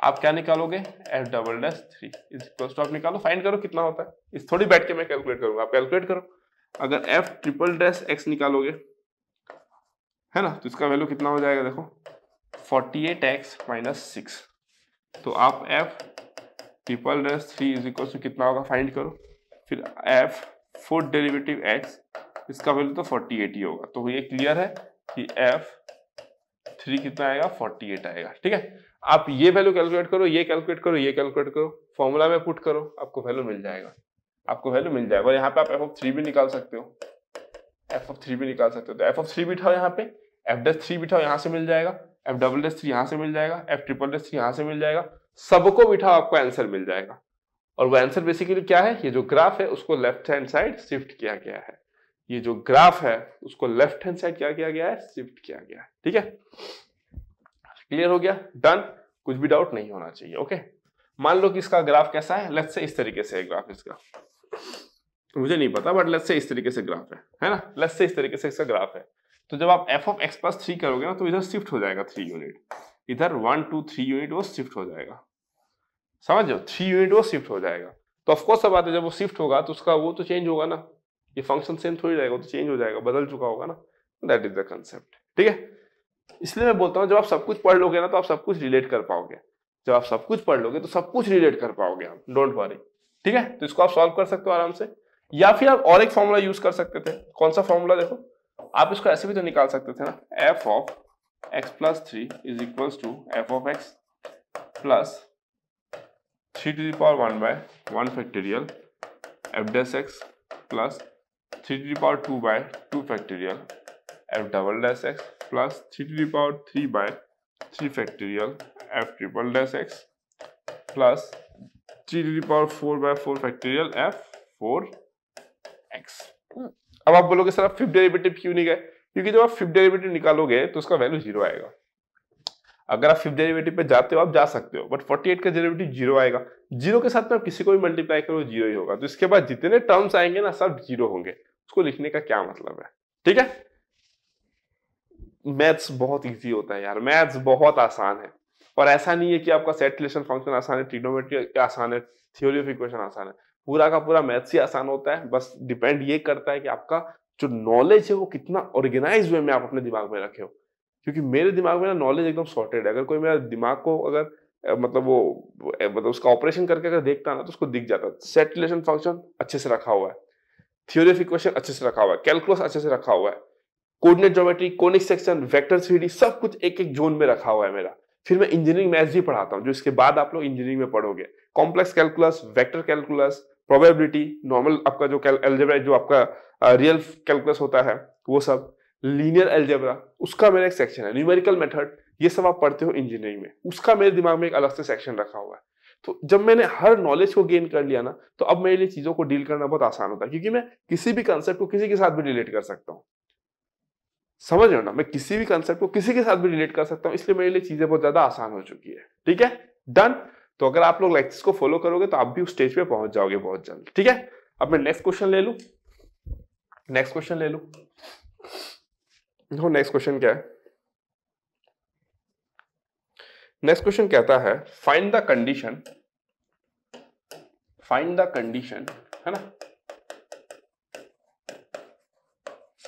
आप क्या निकालोगे f double dash three is equal to आप निकालो फाइंड करो कितना होता है इस थोड़ी बैठ के मैं कैलकुलेट करूंगा आप कैलकुलेट करो अगर एफ ट्रिपल डैश एक्स निकालोगे है ना तो इसका वैल्यू कितना हो जाएगा देखो forty eight x minus six तो आप f triple dash three is equal to कितना होगा फाइंड करो फिर एफ फोर्थ डेरिवेटिव एक्स इसका वैल्यू तो फोर्टी एट ही होगा तो ये क्लियर है कि एफ थ्री कितना आएगा फोर्टी एट आएगा ठीक है आप ये वैल्यू कैलकुलेट करो ये कैलकुलेट करो ये कैलकुलेट करो फॉर्मूला में पुट करो आपको वैल्यू मिल जाएगा आपको वैल्यू मिल जाएगा और यहाँ पे आप एफ ऑफ थ्री भी निकाल सकते हो एफ ऑफ थ्री भी निकाल सकते हो तो एफ ऑफ थ्री बिठाओ यहाँ पे एफ डस थ्री बिठाओ यहाँ से मिल जाएगा एफ डबल डस थ्री यहाँ से मिल जाएगा एफ ट्रिपल डस थ्री यहाँ से मिल जाएगा सबको बिठाओ आपको आंसर मिल जाएगा और वो आंसर बेसिकली क्या है ये जो ग्राफ है उसको लेफ्ट हैंड साइड शिफ्ट किया गया है ये जो ग्राफ है उसको लेफ्ट हैंड साइड क्या किया गया है शिफ्ट किया गया है ठीक है क्लियर हो गया डन कुछ भी डाउट नहीं होना चाहिए ओके मान लो कि इसका ग्राफ कैसा है लेफ्ट से इस तरीके से है ग्राफ इसका मुझे नहीं पता बट लेट्स से इस तरीके से ग्राफ है है ना लेट्स से इस तरीके से इसका ग्राफ है तो जब आप f of x plus three करोगे ना तो इधर शिफ्ट हो जाएगा थ्री यूनिट इधर वन टू थ्री यूनिट वो शिफ्ट हो जाएगा समझ लो थ्री यूनिट वो शिफ्ट हो जाएगा तो ऑफकोर्स सब आते जब वो शिफ्ट होगा तो उसका वो तो चेंज होगा ना ये फंक्शन सेम थोड़ी रहेगा तो चेंज हो जाएगा बदल चुका होगा ना दैट इज द कंसेप्ट ठीक है इसलिए मैं बोलता हूँ जब आप सब कुछ पढ़ लोगे ना तो आप सब कुछ रिलेट कर पाओगे जब आप सब कुछ पढ़ लोगे तो सब कुछ रिलेट कर पाओगे आप डोंट वरी ठीक है तो इसको आप सॉल्व कर सकते हो आराम से या फिर आप और एक फॉर्मूला यूज कर सकते थे कौन सा फॉर्मूला देखो आप इसको ऐसे भी तो निकाल सकते थे ना f of x plus three is equal to f of x plus three to the power one by one factorial f dash x plus three to the power two by two factorial f double dash x plus three to the power three by three factorial f triple dash x plus three to power four by four factorial f four x अब आप बोलोगे sir आप fifth derivative क्यों नहीं गए क्योंकि जब आप फिफ्थ डेरिवेटिव निकालोगे तो उसका वैल्यू जीरो आएगा अगर आप फिफ्थ डेरिवेटिव पे जाते हो आप जा सकते हो बट एट का डेरिवेटिव जीरो आएगा जीरो के साथ में आप किसी को भी मल्टीप्लाई करो जीरो ही होगा तो इसके बाद जितने टर्म्स आएंगे ना सब जीरो होंगे उसको लिखने का क्या मतलब है ठीक है मैथ्स बहुत इजी होता है यार मैथ्स बहुत आसान है और ऐसा नहीं है कि आपका सेट रिलेशन फंक्शन आसान है ट्रिग्नोमेट्री आसान है थ्योरी ऑफ इक्वेशन आसान है पूरा का पूरा मैथ्स ही आसान होता है बस डिपेंड ये करता है कि आपका जो नॉलेज है वो कितना ऑर्गेनाइज वे में आप अपने दिमाग में रखे हो क्योंकि मेरे दिमाग में ना नॉलेज एकदम सॉर्टेड है अगर कोई मेरा दिमाग को अगर मतलब वो मतलब उसका ऑपरेशन करके अगर देखता ना तो उसको दिख जाता है सेट रिलेशन फंक्शन अच्छे से रखा हुआ है थ्योरी ऑफ इक्वेशन अच्छे से रखा हुआ है कैलकुलस अच्छे से रखा हुआ है coordinate geometry conic section vector three सब कुछ एक एक जोन में रखा हुआ है मेरा फिर मैं इंजीनियरिंग मैथ्स भी पढ़ाता हूँ जो इसके बाद आप लोग इंजीनियरिंग में पढ़ोगे complex calculus vector calculus probability normal आपका जो एल्जेब्रा जो आपका रियल कैलकुलस होता है वो सब लीनियर एल्जेब्रा उसका मेरा एक सेक्शन है न्यूमेरिकल मेथड ये सब आप पढ़ते हो इंजीनियरिंग में उसका मेरे दिमाग में एक अलग से सेक्शन रखा हुआ है तो जब मैंने हर नॉलेज को गेन कर लिया ना तो अब मेरे लिए चीज़ों को डील करना बहुत आसान होता है क्योंकि मैं किसी भी कंसेप्ट को किसी के साथ भी रिलेट कर सकता हूँ समझ रहे हो ना मैं किसी भी कंसेप्ट को किसी के साथ भी रिलेट कर सकता हूँ इसलिए मेरे लिए चीजें बहुत ज्यादा आसान हो चुकी है ठीक है डन तो अगर आप लोग लेक्चर्स को फॉलो करोगे तो आप भी उस स्टेज पे पहुंच जाओगे बहुत जल्द ठीक है अब मैं नेक्स्ट क्वेश्चन ले लू नेक्स्ट क्वेश्चन ले लू देखो नेक्स्ट क्वेश्चन क्या है नेक्स्ट क्वेश्चन कहता है find the condition find the condition है ना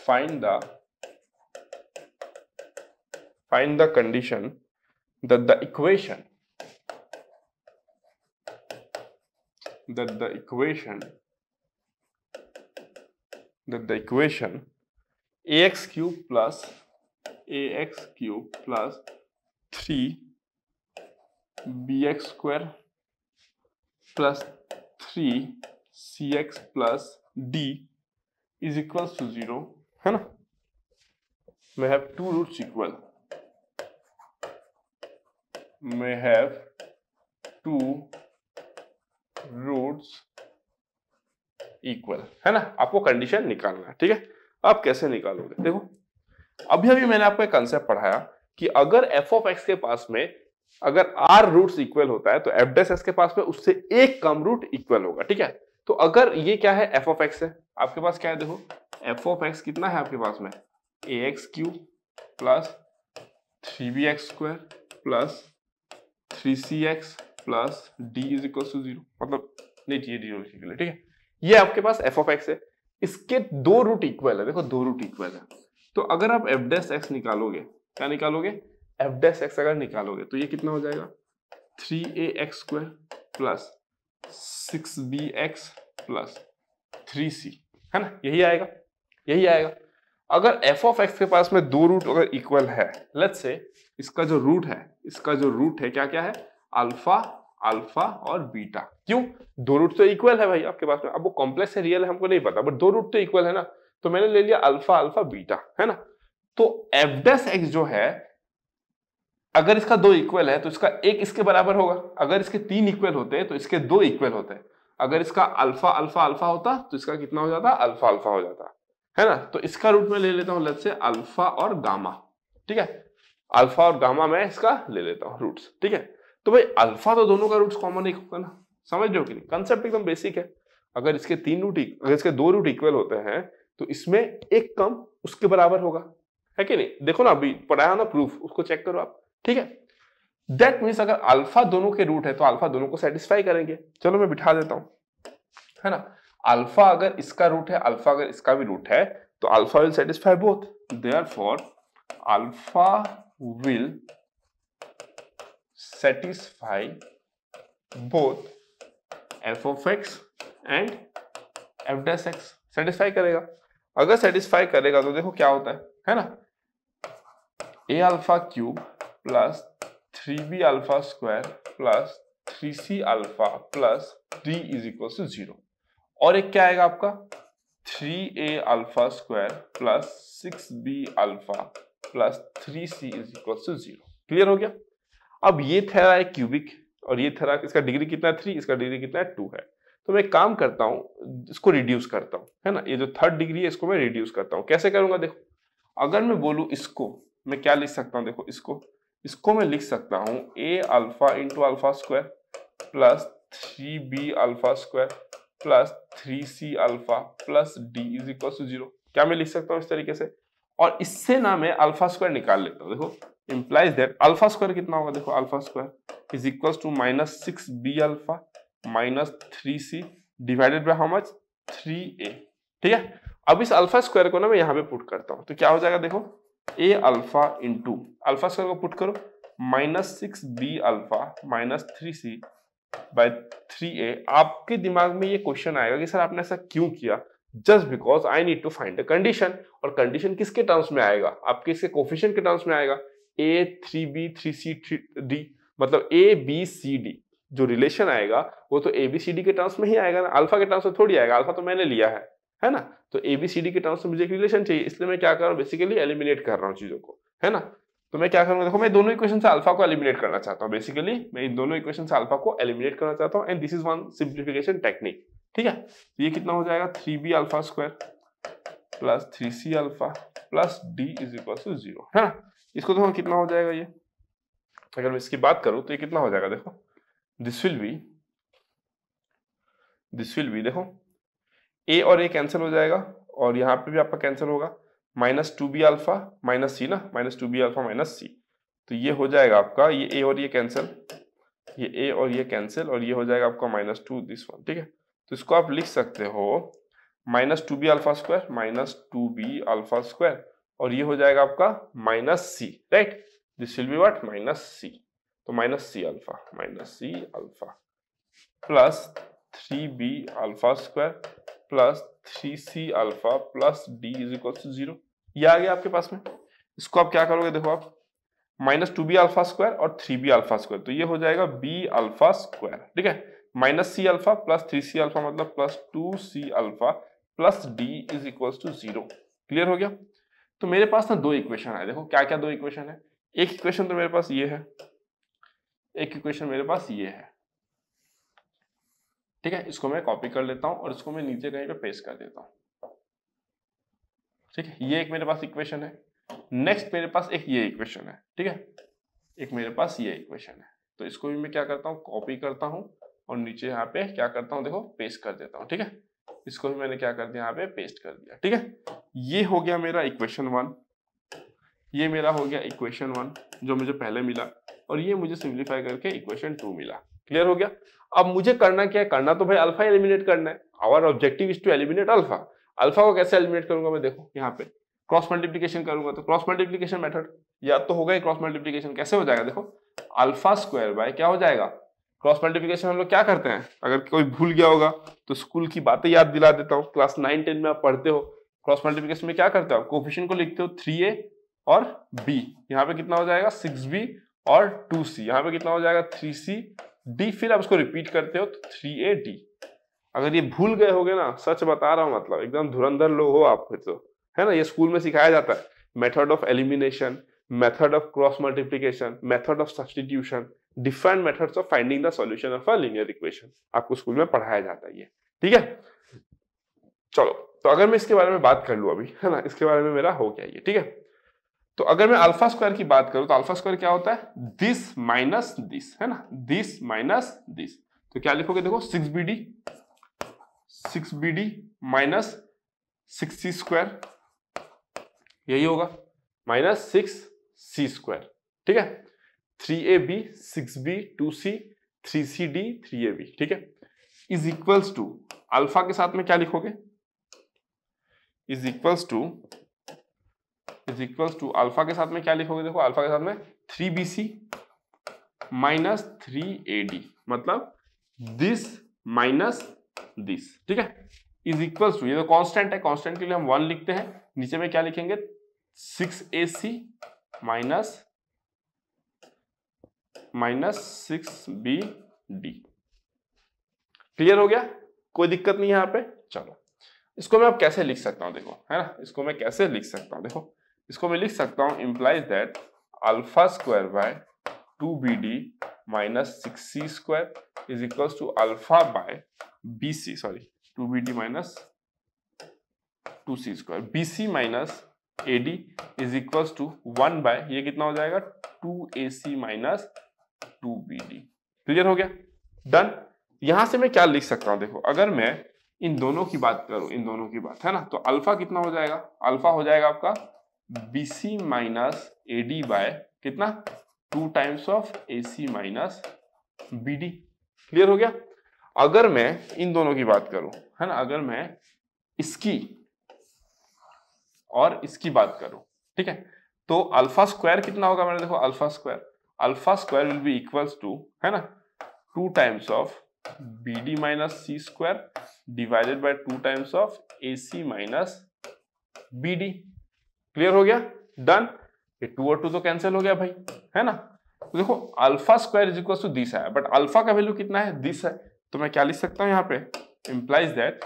find the find the condition that the equation that the equation that the equation ax cube plus ax cube plus 3 bx square plus 3 cx plus d is equals to 0 है we have two roots equal may have two roots equal है ना आपको condition निकालना है ठीक है आप कैसे निकालोगे देखो अभी अभी मैंने आपको एक कंसेप्ट पढ़ाया कि अगर एफ ऑफ एक्स के पास में अगर आर रूट इक्वल होता है तो एफ डेस एक्स के पास में उससे एक कम रूट इक्वल होगा ठीक है तो अगर ये क्या है एफ ऑफ एक्स है आपके पास क्या है देखो एफ ऑफ एक्स कितना है आपके पास में a x cube plus three b x square plus three c x plus d is equal to zero मतलब नहीं ये जीरो के लिए ठीक है ये आपके पास एफ ऑफ एक्स है इसके दो रूट इक्वल है देखो दो रूट इक्वल है तो अगर आप एफ डेस एक्स निकालोगे क्या निकालोगे एफ डेस एक्स अगर निकालोगे तो ये कितना हो जाएगा three a x square plus six b x plus three c है ना यही आएगा यही आएगा अगर एफ ऑफ एक्स के पास में दो रूट अगर इक्वल है लेट्स से इसका जो रूट है इसका जो रूट है क्या क्या है अल्फा अल्फा और बीटा क्यों दो रूट तो इक्वल है भाई आपके पास में अब वो कॉम्प्लेक्स है रियल है हमको नहीं पता बट दो रूट तो इक्वल है ना तो मैंने ले लिया अल्फा अल्फा बीटा है ना तो एफ डेस एक्स जो है अगर इसका दो इक्वल है तो इसका एक इसके बराबर होगा अगर इसके तीन इक्वल होते हैं तो इसके दो इक्वल होते हैं अगर इसका अल्फा अल्फा अल्फा होता तो इसका कितना हो जाता अल्फा अल्फा हो जाता है ना तो इसका रूट में ले लेता हूं लेट से अल्फा और गामा ठीक है अल्फा और गामा मैं इसका ले लेता हूं रूट्स ठीक है तो भाई अल्फा तो दोनों का रूट्स कॉमन एक होगा ना समझ रहे हो कि नहीं कंसेप्ट एकदम बेसिक है अगर इसके तीन रूट e- अगर इसके दो रूट इक्वल होते हैं तो इसमें एक कम उसके बराबर होगा है कि नहीं देखो ना अभी पढ़ाया ना प्रूफ उसको चेक करो आप ठीक है दैट मीन्स अगर अल्फा दोनों के रूट है तो अल्फा दोनों को सेटिस्फाई करेंगे चलो मैं बिठा देता हूँ है ना अल्फा अगर इसका रूट है अल्फा अगर इसका भी रूट है तो alpha will satisfy both therefore alpha will satisfy both f of x and f dash x satisfy करेगा अगर सेटिस्फाई करेगा तो देखो क्या होता है है ना a alpha cube plus three b alpha square plus three c alpha plus d is equal to zero और एक क्या आएगा आपका three a alpha square plus six b alpha plus three c is equal to zero clear हो गया अब ये थेरा है क्यूबिक और ये थेरा इसका डिग्री कितना है थ्री इसका डिग्री कितना है टू है तो मैं काम करता हूँ इसको रिड्यूस करता हूँ है ना ये जो थर्ड डिग्री है इसको मैं रिड्यूस करता हूँ कैसे करूंगा देखो अगर मैं बोलू इसको मैं क्या लिख सकता हूं देखो इसको इसको मैं लिख सकता हूँ a alpha into alpha square plus three b alpha square plus three c alpha plus d is equal to zero क्या मैं लिख सकता हूँ इस तरीके से और इससे ना मैं अल्फा स्क्वायर निकाल लेता हूँ देखो इम्प्लाइज दैट अल्फा स्क्वायर कितना होगा देखो alpha square is equal to minus six b alpha minus three c divided by how much three a ठीक है अब इस अल्फा स्क्वायर को ना मैं यहाँ पे पुट करता हूँ तो क्या हो जाएगा देखो a alpha into alpha square को पुट करो minus six b alpha minus three c by three a आपके दिमाग में ये क्वेश्चन आएगा कि सर आपने ऐसा क्यों किया just because I need to find a condition और कंडीशन किसके टर्म्स में आएगा आपके इसके कोफिशियंट के टर्म्स में आएगा a three b three c three d मतलब ए बी सी डी जो रिलेशन आएगा वो तो ए बी सी डी के टर्म्स में ही आएगा ना अल्फा के टर्म्स में थोड़ी आएगा अल्फा तो मैंने लिया है है ना तो ए बी सी डी के टर्म्स में मुझे एक रिलेशन चाहिए इसलिए मैं क्या कर रहा हूँ बेसिकली एलिमिनेट कर रहा हूँ चीजों को है ना तो मैं क्या करूंगा देखो मैं दोनों इक्वेशन से अल्फा को एलिमिनेट करना चाहता हूँ बेसिकली मैं इन दोनों इक्वेशन से अल्फा को एलिमिनेट करना चाहता हूँ and this is one simplification technique ठीक है तो ये कितना हो जाएगा three b alpha square plus three c alpha plus d is equal to zero है ना इसको देखो कितना हो जाएगा ये अगर मैं इसकी बात करूं तो ये कितना हो जाएगा देखो this will be this will be देखो ए और ए कैंसिल हो जाएगा और यहाँ पे भी आपका कैंसिल होगा minus two b alpha minus c ना minus two b alpha minus c तो ये हो जाएगा आपका ये ए और ये कैंसिल ये ए और ये कैंसिल और ये हो जाएगा आपका माइनस टू दिस वन ठीक है तो इसको आप लिख सकते हो minus two b alpha square minus two b alpha square और ये हो जाएगा आपका minus c right this will be what minus c तो minus c alpha minus c alpha plus three b alpha square plus three c alpha plus d is equal to zero ये आ गया आपके पास में इसको आप क्या करोगे देखो आप minus two b alpha square और थ्री बी अल्फा स्क्वायर तो ये हो जाएगा बी अल्फा स्क्वायर ठीक है minus c alpha plus three c alpha मतलब plus two c alpha plus d is equal to zero clear हो गया तो मेरे पास ना दो इक्वेशन है देखो क्या क्या दो इक्वेशन है एक इक्वेशन तो मेरे पास ये है एक इक्वेशन मेरे पास ये है ठीक है इसको मैं कॉपी कर लेता हूं और इसको मैं नीचे कहीं पे पेस्ट कर देता हूं ठीक है ये एक मेरे पास इक्वेशन है नेक्स्ट मेरे पास एक ये इक्वेशन है ठीक है एक मेरे पास ये इक्वेशन है तो इसको भी मैं क्या करता हूँ कॉपी करता हूँ और नीचे यहाँ पे क्या करता हूँ देखो पेस्ट कर देता हूँ ठीक है इसको भी मैंने क्या कर दिया यहाँ पे पेस्ट कर दिया ठीक है ये हो गया मेरा इक्वेशन वन ये मेरा हो गया इक्वेशन वन जो मुझे पहले मिला और ये मुझे सिंप्लीफाई करके इक्वेशन टू मिला क्लियर हो गया अब मुझे करना क्या है करना तो भाई अल्फा एलिमिनेट करना है our objective is to eliminate alpha alpha को कैसे एलिमिनेट करूंगा मैं देखो यहाँ पे क्रॉस मल्टीप्लीकेशन करूंगा तो क्रॉस मल्टीप्लीकेशन मेथड या तो होगा ही क्रॉस मल्टीप्लीकेशन कैसे हो जाएगा देखो अल्फा स्क्वायर बाय क्या हो जाएगा क्रॉस मल्टीप्लीकेशन हम लोग क्या करते हैं अगर कोई भूल गया होगा तो स्कूल की बातें याद दिला देता हूँ क्लास नाइन टेन में आप पढ़ते हो क्रॉस मल्टीप्लीकेशन में क्या करते हो कोफिशन को लिखते हो थ्री ए और बी यहाँ पे कितना हो जाएगा सिक्स बी और टू सी यहाँ पे कितना हो जाएगा थ्री सी डी फिर आप उसको रिपीट करते हो तो थ्री ए डी अगर ये भूल गए होगे ना सच बता रहा हूँ मतलब एकदम धुरंधर लोग हो आप फिर तो है ना ये स्कूल में सिखाया जाता है method of elimination method of cross multiplication method of substitution different methods of finding the solution of a equation आपको स्कूल में पढ़ाया जाता है ये ठीक है चलो तो अगर मैं इसके बारे में बात कर लू अभी है ना इसके बारे में मेरा हो गया ये ठीक है तो अगर मैं अल्फा स्क्वायर की बात करूं तो अल्फा स्क्वायर क्या होता है दिस माइनस दिस है ना दिस माइनस दिस तो क्या लिखोगे देखो six b d six b d minus six c square यही होगा माइनस सिक्स सी स्क्वायर ठीक है three a b six b two c three c d three a b ठीक है इज इक्वल्स टू अल्फा के साथ में क्या लिखोगे is equals to is equals to alpha के साथ में क्या लिखोगे देखो अल्फा के साथ में three b c minus three a d मतलब दिस माइनस दिस ठीक है इज इक्वल टू ये तो कॉन्स्टेंट है कॉन्स्टेंट के लिए हम वन लिखते हैं नीचे में क्या लिखेंगे six a c minus minus six b d clear हो गया कोई दिक्कत नहीं है यहाँ पे चलो इसको मैं अब कैसे लिख सकता हूं देखो है ना इसको मैं कैसे लिख सकता हूं देखो इसको मैं लिख सकता हूं implies that alpha square by two b d minus 6c square is equals to alpha by bc sorry 2bd minus 2c square bc minus ad is equals to 1 by ये कितना हो जाएगा 2ac माइनस 2bd क्लियर हो गया done यहां से मैं क्या लिख सकता हूं देखो अगर मैं इन दोनों की बात करूं इन दोनों की बात है ना तो अल्फा कितना हो जाएगा अल्फा हो जाएगा आपका b c minus a d by कितना two times of a c minus b d clear हो गया अगर मैं इन दोनों की बात करूं है ना अगर मैं इसकी और इसकी बात करूं ठीक है तो अल्फा स्क्वायर कितना होगा मैंने देखो alpha square alpha square will be equals to है ना two times of b d minus c square divided by two times of a c minus b d clear हो गया डन ये टू और टू तो कैंसिल हो गया भाई है ना तो देखो alpha square is equal to this है बट अल्फा का वैल्यू कितना है दिस है तो मैं क्या लिख सकता हूँ यहाँ पे इम्प्लाइज दैट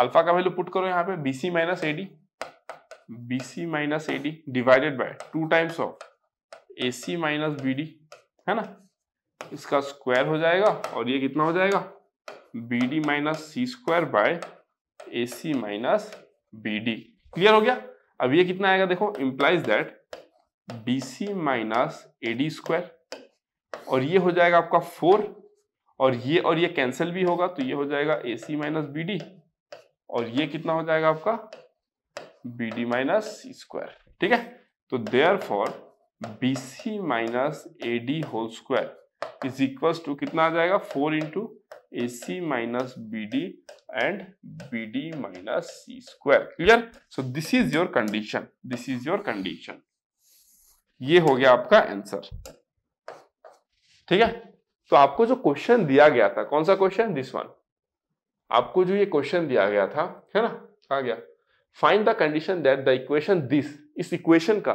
अल्फा का वैल्यू पुट करो यहाँ पे b c minus d b c minus a d divided by two times of a c minus b d है ना इसका स्क्वायर हो जाएगा और ये कितना हो जाएगा b d minus c square by a c minus b d clear हो गया अब ये कितना आएगा देखो implies that b c minus a d square और ये हो जाएगा आपका फोर और ये और ये कैंसिल भी होगा तो ये हो जाएगा a c minus b d और ये कितना हो जाएगा आपका बी डी माइनस स्क्वायर ठीक है तो therefore b c minus a d whole square is equal to कितना आ जाएगा four into a c minus b d and b d minus c square clear so this is your condition this is your condition ये हो गया आपका answer ठीक है तो आपको जो क्वेश्चन दिया गया था कौन सा क्वेश्चन दिस वन आपको जो ये क्वेश्चन दिया गया था है ना आ गया find the condition that the equation this इस इक्वेशन का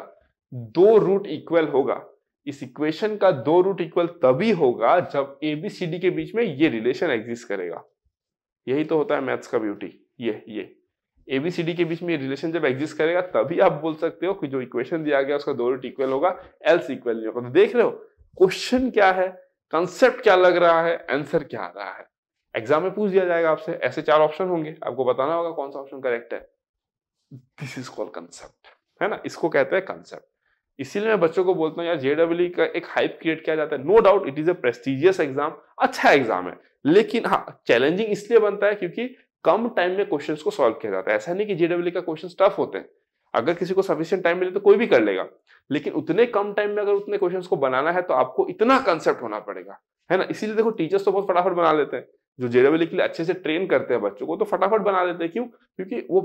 दो रूट इक्वल होगा इस इक्वेशन का दो रूट इक्वल तभी होगा जब ए बी सी डी के बीच में ये रिलेशन एग्जिस्ट करेगा यही तो होता है मैथ्स का ब्यूटी ये ये एबीसीडी के बीच में रिलेशन जब एग्जिस्ट करेगा तभी आप बोल सकते हो कि जो इक्वेशन दिया गया उसका दो रूट इक्वल होगा एल्स इक्वल नहीं होगा तो देख रहे हो क्वेश्चन क्या है कंसेप्ट क्या लग रहा है आंसर क्या आ रहा है एग्जाम में पूछ दिया जाएगा आपसे ऐसे चार ऑप्शन होंगे आपको बताना होगा कौन सा ऑप्शन करेक्ट है दिस इज कॉल कंसेप्ट है ना इसको कहते हैं कंसेप्ट इसीलिए मैं बच्चों को बोलता हूँ यार जेडब्ल्यू e का एक हाइप क्रिएट किया जाता है no doubt it is a prestigious exam अच्छा एग्जाम है लेकिन हाँ चैलेंजिंग इसलिए बनता है क्योंकि कम टाइम में क्वेश्चंस को सॉल्व किया जाता है ऐसा नहीं कि जेडब्ल्यू का क्वेश्चन टफ होते हैं अगर किसी को सफिशियंट टाइम मिले तो कोई भी कर लेगा लेकिन उतने कम टाइम में अगर उतने क्वेश्चन को बनाना है तो आपको इतना कंसेप्ट होना पड़ेगा है ना इसीलिए देखो टीचर्स तो बहुत फटाफट बना लेते हैं जो जेडब्ल्यू के लिए अच्छे से ट्रेन करते हैं बच्चों को तो फटाफट बना लेते हैं क्यों क्योंकि वो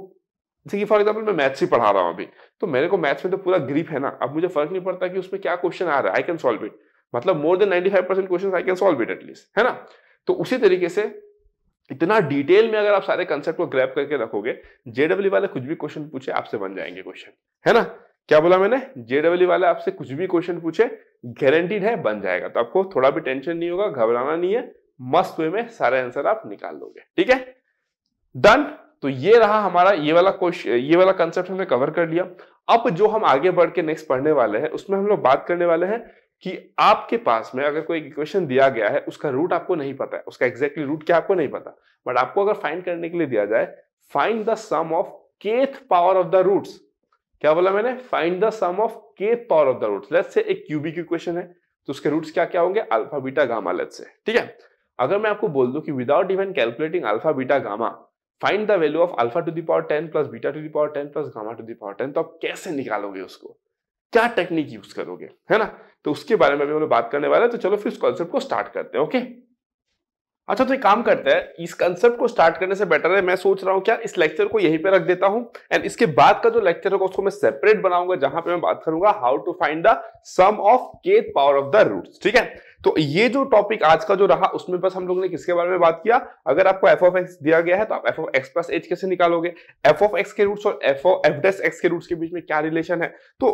जैसे कि फॉर एग्जाम्पल मैं मैथ्स ही पढ़ा रहा हूँ अभी तो मेरे को मैथ्स में तो पूरा ग्रीप है ना अब मुझे फर्क नहीं पड़ता कि उसमें क्या क्वेश्चन आ रहा है आई कैन सॉल्व इट मतलब more than five percent question I can solve it at least है ना तो उसी तरीके से इतना डिटेल में अगर आप सारे कंसेप्ट को ग्रैप करके रखोगे जेडब्ल्यू वाले कुछ भी क्वेश्चन पूछे आपसे बन जाएंगे क्वेश्चन है ना क्या बोला मैंने जेडब्ल्यू वाले आपसे कुछ भी क्वेश्चन पूछे गारंटीड है बन जाएगा तो आपको थोड़ा भी टेंशन नहीं होगा घबराना नहीं है मस्त वे में सारे आंसर आप निकाल लोगे ठीक है डन तो ये रहा हमारा ये वाला क्वेश्चन ये वाला कंसेप्ट हमने कवर कर लिया अब जो हम आगे बढ़ के नेक्स्ट पढ़ने वाले हैं उसमें हम लोग बात करने वाले हैं कि आपके पास में अगर कोई इक्वेशन दिया गया है उसका रूट आपको नहीं पता है उसका एग्जैक्टली रूट क्या आपको नहीं पता बट आपको अगर फाइंड करने के लिए दिया जाए find the sum of kth power of the roots क्या बोला मैंने find the sum of kth power of the roots let's say एक क्यूबिक इक्वेशन है तो उसके रूट्स क्या क्या होंगे alpha beta gamma let's say ठीक है अगर मैं आपको बोल दूं कि without even calculating alpha beta gamma find the value of alpha to power ten plus beta to power ten plus gamma to power ten तो आप कैसे निकालोगे उसको क्या टेक्निक यूज करोगे है ना तो उसके बारे में अभी बात करने वाले तो चलो फिर इस कॉन्सेप्ट को स्टार्ट करते हैं ओके अच्छा तो एक काम करते हैं इस कंसेप्ट को स्टार्ट करने से बेटर है मैं सोच रहा हूँ क्या इस लेक्चर को यहीं पे रख देता हूं एंड इसके बाद का जो लेक्चर होगा उसको मैं सेपरेट बनाऊंगा जहां पे मैं बात करूंगा how to find the sum of kth power of the roots ठीक है तो ये जो टॉपिक आज का जो रहा उसमें बस हम लोग ने किसके बारे में बात किया अगर आपको एफ ऑफ एक्स दिया गया है तो आप f of x plus h कैसे निकालोगे एफ ऑफ एक्स के रूट्स और f of f dash x के रूट्स के बीच में क्या रिलेशन है तो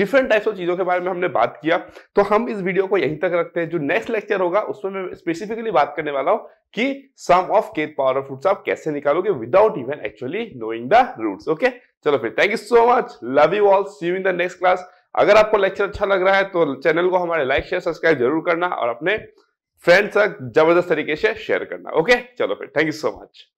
डिफरेंट टाइप्स ऑफ चीजों के बारे में हमने बात किया तो हम इस वीडियो को यहीं तक रखते हैं जो नेक्स्ट लेक्चर होगा उसमें मैं स्पेसिफिकली बात करने वाला हूँ कि sum of kth power of roots आप कैसे निकालोगे without even actually knowing the roots okay चलो फिर thank you so much love you all see you in the next class अगर आपको लेक्चर अच्छा लग रहा है तो चैनल को हमारे लाइक शेयर सब्सक्राइब जरूर करना और अपने फ्रेंड्स तक जबरदस्त तरीके से शेयर करना ओके चलो फिर थैंक यू सो मच